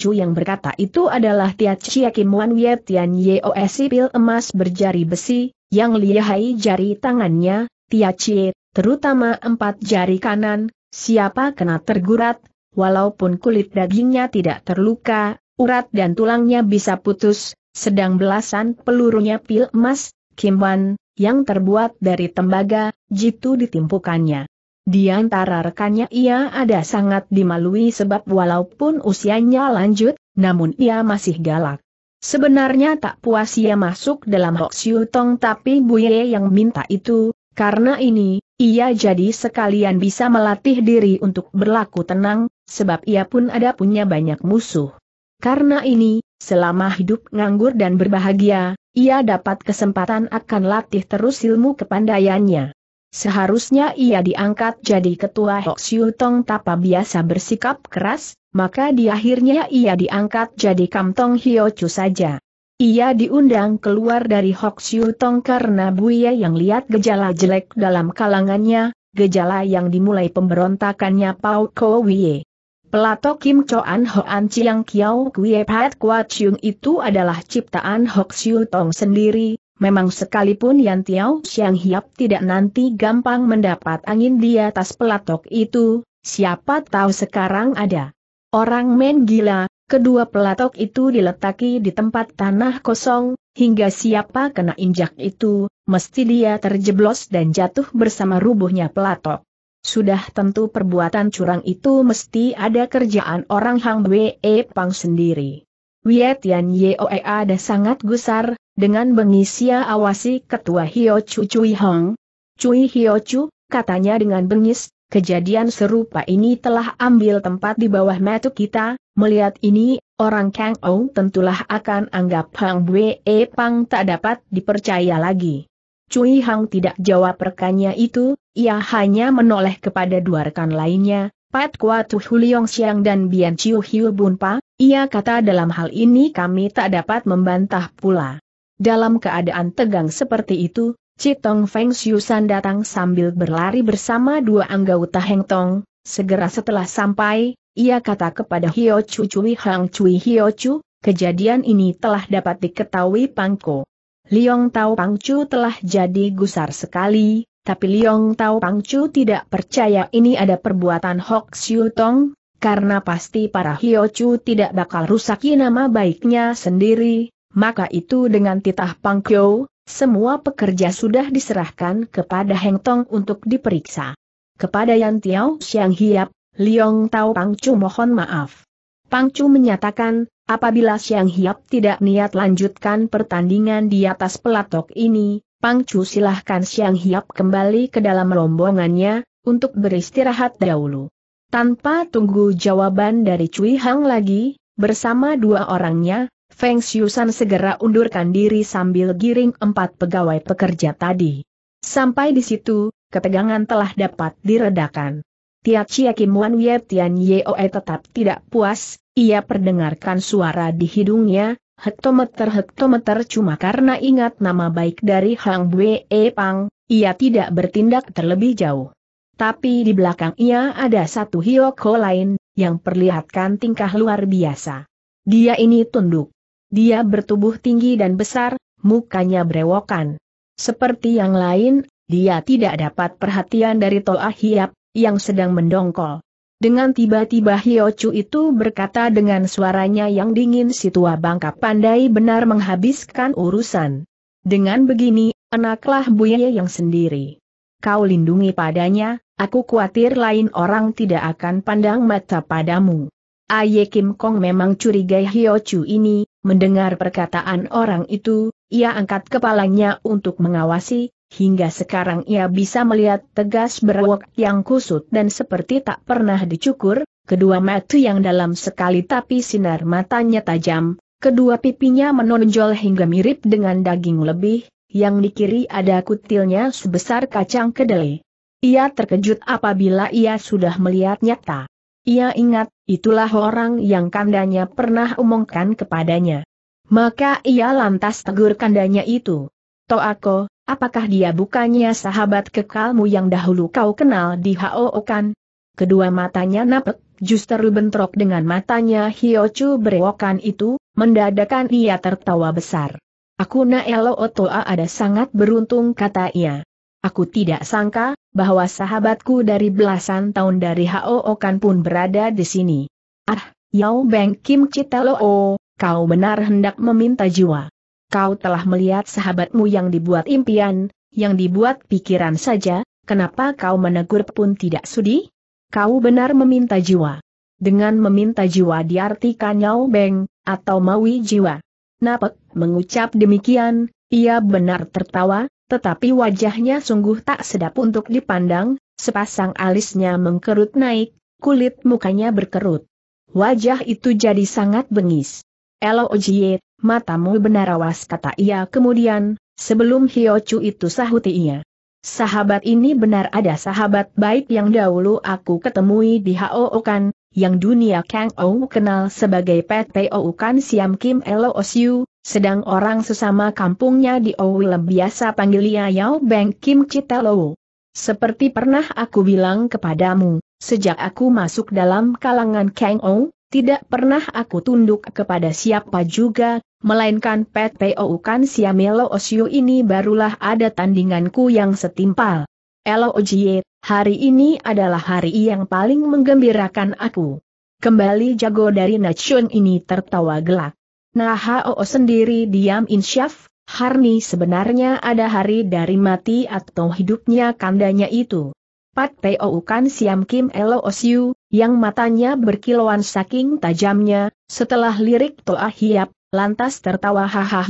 Chu yang berkata itu adalah Tia Chia Kim Wan Yue Tian Yeo Sipil emas berjari besi, yang lihai jari tangannya, Tia Chie, terutama empat jari kanan, siapa kena tergurat, walaupun kulit dagingnya tidak terluka, urat dan tulangnya bisa putus, sedang belasan pelurunya pil emas, Wan, yang terbuat dari tembaga, jitu ditimpukannya. Di antara rekannya ia ada sangat dimalui sebab walaupun usianya lanjut, namun ia masih galak. Sebenarnya tak puas ia masuk dalam Hok Tong tapi Buye yang minta itu, karena ini, ia jadi sekalian bisa melatih diri untuk berlaku tenang, sebab ia pun ada punya banyak musuh. Karena ini, selama hidup nganggur dan berbahagia, ia dapat kesempatan akan latih terus ilmu kepandaiannya. Seharusnya ia diangkat jadi ketua Hoksiu Tong Tapa biasa bersikap keras, maka di akhirnya ia diangkat jadi Kamtong Hiochu saja. Ia diundang keluar dari Hoksiu Tong karena Buya yang lihat gejala jelek dalam kalangannya, gejala yang dimulai pemberontakannya Pau Kowie. Pelato Kim Choan Hoan Chiang Kiao Kwee Pat Kwa Chiung itu adalah ciptaan Hok Xiu Tong sendiri, memang sekalipun Yan Tiao Siang Hiap tidak nanti gampang mendapat angin di atas pelatok itu, siapa tahu sekarang ada. Orang men gila, kedua pelatok itu diletaki di tempat tanah kosong, hingga siapa kena injak itu, mesti dia terjeblos dan jatuh bersama rubuhnya pelatok. Sudah tentu perbuatan curang itu mesti ada kerjaan orang Hang Wei Pang sendiri. Wei Tian ada sangat gusar, dengan bengisia awasi ketua Hio Chu Cui Hong. Cui Hio Chu, katanya dengan bengis, kejadian serupa ini telah ambil tempat di bawah metu kita, melihat ini, orang Kang Ou tentulah akan anggap Hang Wei Pang tak dapat dipercaya lagi. Cui Hang tidak jawab rekannya itu, ia hanya menoleh kepada dua rekan lainnya, Pat Kua Tu Huliong Siang dan Bian Chiu Hiu Bun Pa, ia kata dalam hal ini kami tak dapat membantah pula. Dalam keadaan tegang seperti itu, Citong Feng Xiusan datang sambil berlari bersama dua anggota Heng Tong, segera setelah sampai, ia kata kepada Hio Chu Cui Hang Cui Hio Chu, kejadian ini telah dapat diketahui Pangko. Liong Tao Pangcu telah jadi gusar sekali, tapi Liong Tao Pangcu tidak percaya ini ada perbuatan Hok Siu Tong, karena pasti para Hio Chu tidak bakal rusaki nama baiknya sendiri, maka itu dengan titah Pang Kyo, semua pekerja sudah diserahkan kepada Heng Tong untuk diperiksa. Kepada Yan Tiao Siang Hiap, Liong Tao Pangcu mohon maaf. Pangcu menyatakan, Apabila Siang Hiap tidak niat lanjutkan pertandingan di atas pelatok ini, Pangcu silahkan Siang Hiap kembali ke dalam rombongannya, untuk beristirahat dahulu. Tanpa tunggu jawaban dari Cui Hang lagi, bersama dua orangnya, Feng Xiusan segera undurkan diri sambil giring empat pegawai pekerja tadi. Sampai di situ, ketegangan telah dapat diredakan. Tia Chia Kim Wan Ye Tian Yeoe tetap tidak puas, ia perdengarkan suara di hidungnya, hektometer-hektometer cuma karena ingat nama baik dari Hang Bue e Pang, ia tidak bertindak terlebih jauh. Tapi di belakang ia ada satu hioko lain, yang perlihatkan tingkah luar biasa. Dia ini tunduk. Dia bertubuh tinggi dan besar, mukanya berewokan. Seperti yang lain, dia tidak dapat perhatian dari Toa Hiap, yang sedang mendongkol. Dengan tiba-tiba Chu itu berkata dengan suaranya yang dingin si tua bangka pandai benar menghabiskan urusan. Dengan begini, enaklah Buye yang sendiri. Kau lindungi padanya, aku khawatir lain orang tidak akan pandang mata padamu. Aye Kim Kong memang curigai Chu ini, mendengar perkataan orang itu, ia angkat kepalanya untuk mengawasi, Hingga sekarang ia bisa melihat tegas berwok yang kusut dan seperti tak pernah dicukur, kedua mata yang dalam sekali tapi sinar matanya tajam, kedua pipinya menonjol hingga mirip dengan daging lebih, yang di kiri ada kutilnya sebesar kacang kedelai. Ia terkejut apabila ia sudah melihat nyata. Ia ingat, itulah orang yang kandanya pernah omongkan kepadanya. Maka ia lantas tegur kandanya itu. Toako, Apakah dia bukannya sahabat kekalmu yang dahulu kau kenal di Hao Kan? Kedua matanya napek, justru bentrok dengan matanya Chu berewokan itu, mendadakan ia tertawa besar. Aku Naelo Otoa ada sangat beruntung kata ia. Aku tidak sangka, bahwa sahabatku dari belasan tahun dari Hao Okan pun berada di sini. Ah, Yao Beng Kim o, oh, kau benar hendak meminta jiwa kau telah melihat sahabatmu yang dibuat impian, yang dibuat pikiran saja, kenapa kau menegur pun tidak sudi? Kau benar meminta jiwa. Dengan meminta jiwa diartikan nyau beng, atau maui jiwa. Napek, mengucap demikian, ia benar tertawa, tetapi wajahnya sungguh tak sedap untuk dipandang, sepasang alisnya mengkerut naik, kulit mukanya berkerut. Wajah itu jadi sangat bengis. Elo Ojiet, Matamu benar awas kata ia kemudian, sebelum Hiochu itu sahuti ia. Sahabat ini benar ada sahabat baik yang dahulu aku ketemui di Hao Kan, yang dunia Kang Ou kenal sebagai Pet Pou kan Siam Kim Elo Osiu, sedang orang sesama kampungnya di Owil biasa panggil ia Yao Beng Kim Citelo. Seperti pernah aku bilang kepadamu, sejak aku masuk dalam kalangan Kang Ou, tidak pernah aku tunduk kepada siapa juga, melainkan Pet Pou Kan Siamelo Osio ini barulah ada tandinganku yang setimpal. Elo Ojie, hari ini adalah hari yang paling menggembirakan aku. Kembali jago dari Nachun ini tertawa gelak. Nah Oo sendiri diam insyaf, Harni sebenarnya ada hari dari mati atau hidupnya kandanya itu. Pat Peo Kan Siam Kim Elo Osiu, yang matanya berkilauan saking tajamnya, setelah lirik Toa Hiap, lantas tertawa hahaha.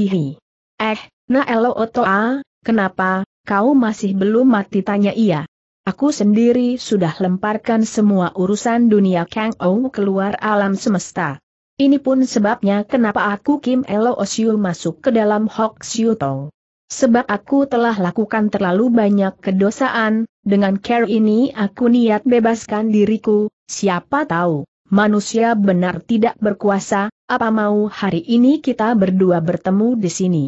Eh, na Elo Toa, kenapa, kau masih belum mati tanya ia. Aku sendiri sudah lemparkan semua urusan dunia Kang Ou keluar alam semesta. Ini pun sebabnya kenapa aku Kim Elo Osiu masuk ke dalam Hok Siu Tong. Sebab aku telah lakukan terlalu banyak kedosaan, dengan care ini aku niat bebaskan diriku, siapa tahu, manusia benar tidak berkuasa, apa mau hari ini kita berdua bertemu di sini.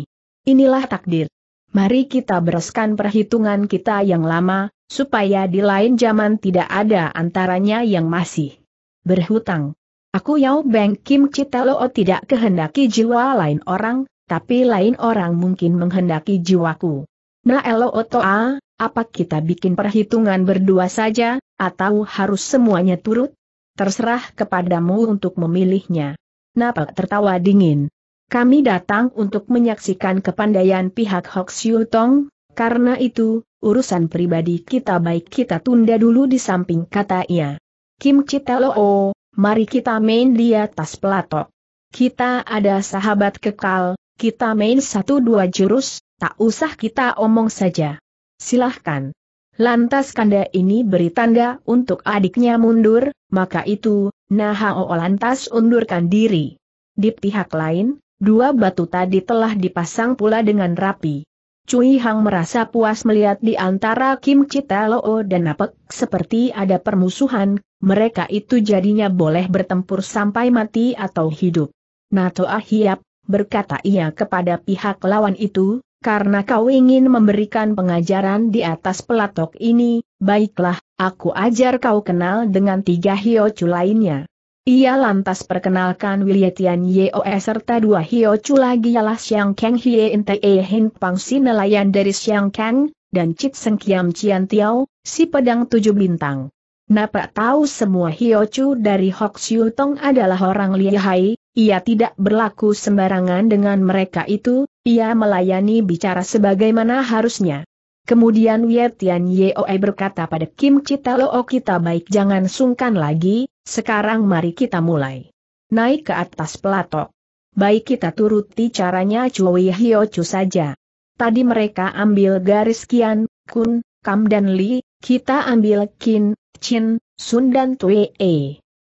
Inilah takdir. Mari kita bereskan perhitungan kita yang lama, supaya di lain zaman tidak ada antaranya yang masih berhutang. Aku Yao Beng Kim Citalo tidak kehendaki jiwa lain orang, tapi lain orang mungkin menghendaki jiwaku. Nah elo otoa, apa kita bikin perhitungan berdua saja, atau harus semuanya turut? Terserah kepadamu untuk memilihnya. Napa tertawa dingin. Kami datang untuk menyaksikan kepandaian pihak Hok Siu Tong, karena itu, urusan pribadi kita baik kita tunda dulu di samping kata ia. Kim Chitelo, mari kita main di atas pelatok. Kita ada sahabat kekal, kita main satu dua jurus, tak usah kita omong saja. Silahkan. Lantas kanda ini beri tanda untuk adiknya mundur, maka itu, Nahao lantas undurkan diri. Di pihak lain, dua batu tadi telah dipasang pula dengan rapi. Cui Hang merasa puas melihat di antara Kim Cita Loo dan Napek seperti ada permusuhan, mereka itu jadinya boleh bertempur sampai mati atau hidup. Nato Ahiap, berkata ia kepada pihak lawan itu, karena kau ingin memberikan pengajaran di atas pelatok ini, baiklah, aku ajar kau kenal dengan tiga hiocu lainnya. Ia lantas perkenalkan Wilietian Yeoe serta dua hiocu lagi ialah Xiang Kang Hie Inte Hin Pang si nelayan dari Xiang Kang, dan Cik Seng Kiam Cian Tiao, si pedang tujuh bintang. Napa tahu semua hiocu dari Hok Siu Tong adalah orang lihai, ia tidak berlaku sembarangan dengan mereka itu, ia melayani bicara sebagaimana harusnya. Kemudian Wietian Yeoe berkata pada Kim Cita Loo kita baik jangan sungkan lagi, sekarang mari kita mulai. Naik ke atas pelatok. Baik kita turuti caranya Cui Hiochu saja. Tadi mereka ambil garis Kian, Kun, Kam dan Li, kita ambil Kin, Chin, Sun dan Tue.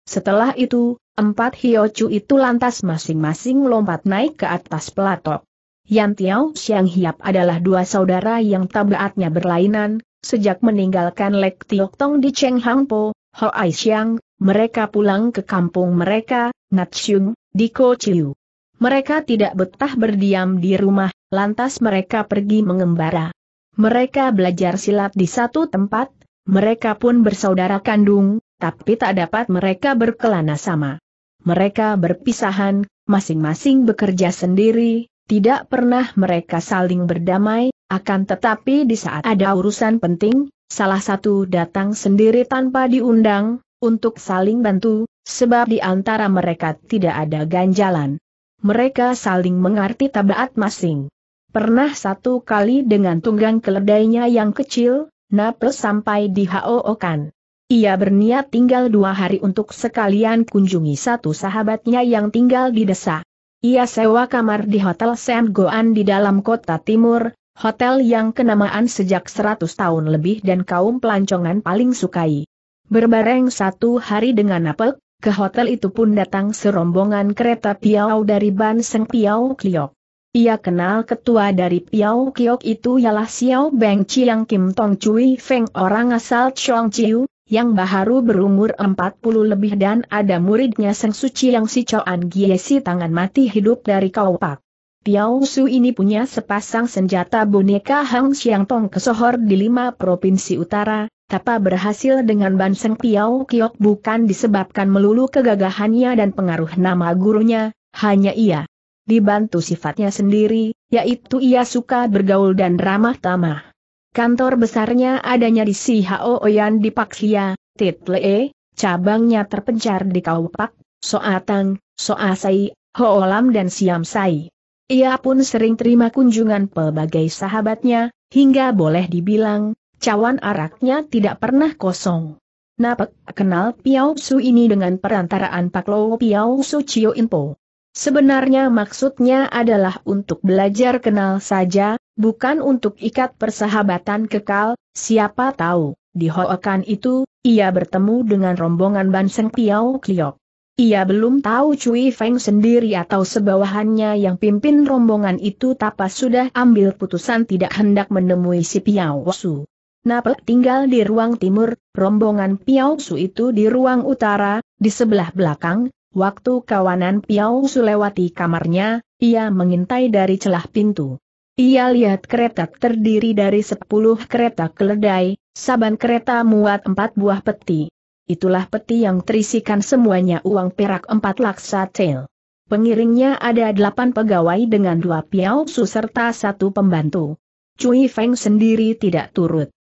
Setelah itu, Empat Hiochu itu lantas masing-masing lompat naik ke atas pelatok. Yan Tiao Xiang Hiap adalah dua saudara yang tabiatnya berlainan, sejak meninggalkan Lek Tiok Tong di Cheng Hang Po, Ho Ai Xiang, mereka pulang ke kampung mereka, Nat Xiong, di Ko Chiu. Mereka tidak betah berdiam di rumah, lantas mereka pergi mengembara. Mereka belajar silat di satu tempat, mereka pun bersaudara kandung, tapi tak dapat mereka berkelana sama mereka berpisahan, masing-masing bekerja sendiri, tidak pernah mereka saling berdamai, akan tetapi di saat ada urusan penting, salah satu datang sendiri tanpa diundang, untuk saling bantu, sebab di antara mereka tidak ada ganjalan. Mereka saling mengerti tabaat masing. Pernah satu kali dengan tunggang keledainya yang kecil, Naples sampai di hoo kan ia berniat tinggal dua hari untuk sekalian kunjungi satu sahabatnya yang tinggal di desa. Ia sewa kamar di Hotel Sam Goan di dalam kota timur, hotel yang kenamaan sejak 100 tahun lebih dan kaum pelancongan paling sukai. Berbareng satu hari dengan Apek, ke hotel itu pun datang serombongan kereta Piau dari Banseng Piau Kliok. Ia kenal ketua dari Piau kliok itu ialah Xiao Beng Chiang Kim Tong Chui Feng orang asal Chong Chiu, yang baru berumur 40 lebih dan ada muridnya Seng Suci yang si coan Giesi tangan mati hidup dari kau pak. Piao Su ini punya sepasang senjata boneka Hang Xiang Tong kesohor di lima provinsi utara, Tapa berhasil dengan Banseng Piao Kiok bukan disebabkan melulu kegagahannya dan pengaruh nama gurunya, hanya ia dibantu sifatnya sendiri, yaitu ia suka bergaul dan ramah tamah. Kantor besarnya adanya di si Hao Oyan di Paksia, Titlee, cabangnya terpencar di Kaupak, Soatang, Soasai, Hoolam dan Siamsai. Ia pun sering terima kunjungan pelbagai sahabatnya, hingga boleh dibilang, cawan araknya tidak pernah kosong. Napak kenal Piao Su ini dengan perantaraan Pak Lo Piao Su Chiyo Inpo. Sebenarnya maksudnya adalah untuk belajar kenal saja, Bukan untuk ikat persahabatan kekal, siapa tahu, di Hoakan itu, ia bertemu dengan rombongan Banseng Piao Kliok. Ia belum tahu Cui Feng sendiri atau sebawahannya yang pimpin rombongan itu tapa sudah ambil putusan tidak hendak menemui si Piao Su. Napel tinggal di ruang timur, rombongan Piao Su itu di ruang utara, di sebelah belakang, waktu kawanan Piao Su lewati kamarnya, ia mengintai dari celah pintu. Ia lihat kereta terdiri dari sepuluh kereta keledai, saban kereta muat empat buah peti. Itulah peti yang terisikan semuanya uang perak empat laksa tel. Pengiringnya ada delapan pegawai dengan dua piau serta satu pembantu. Cui Feng sendiri tidak turut.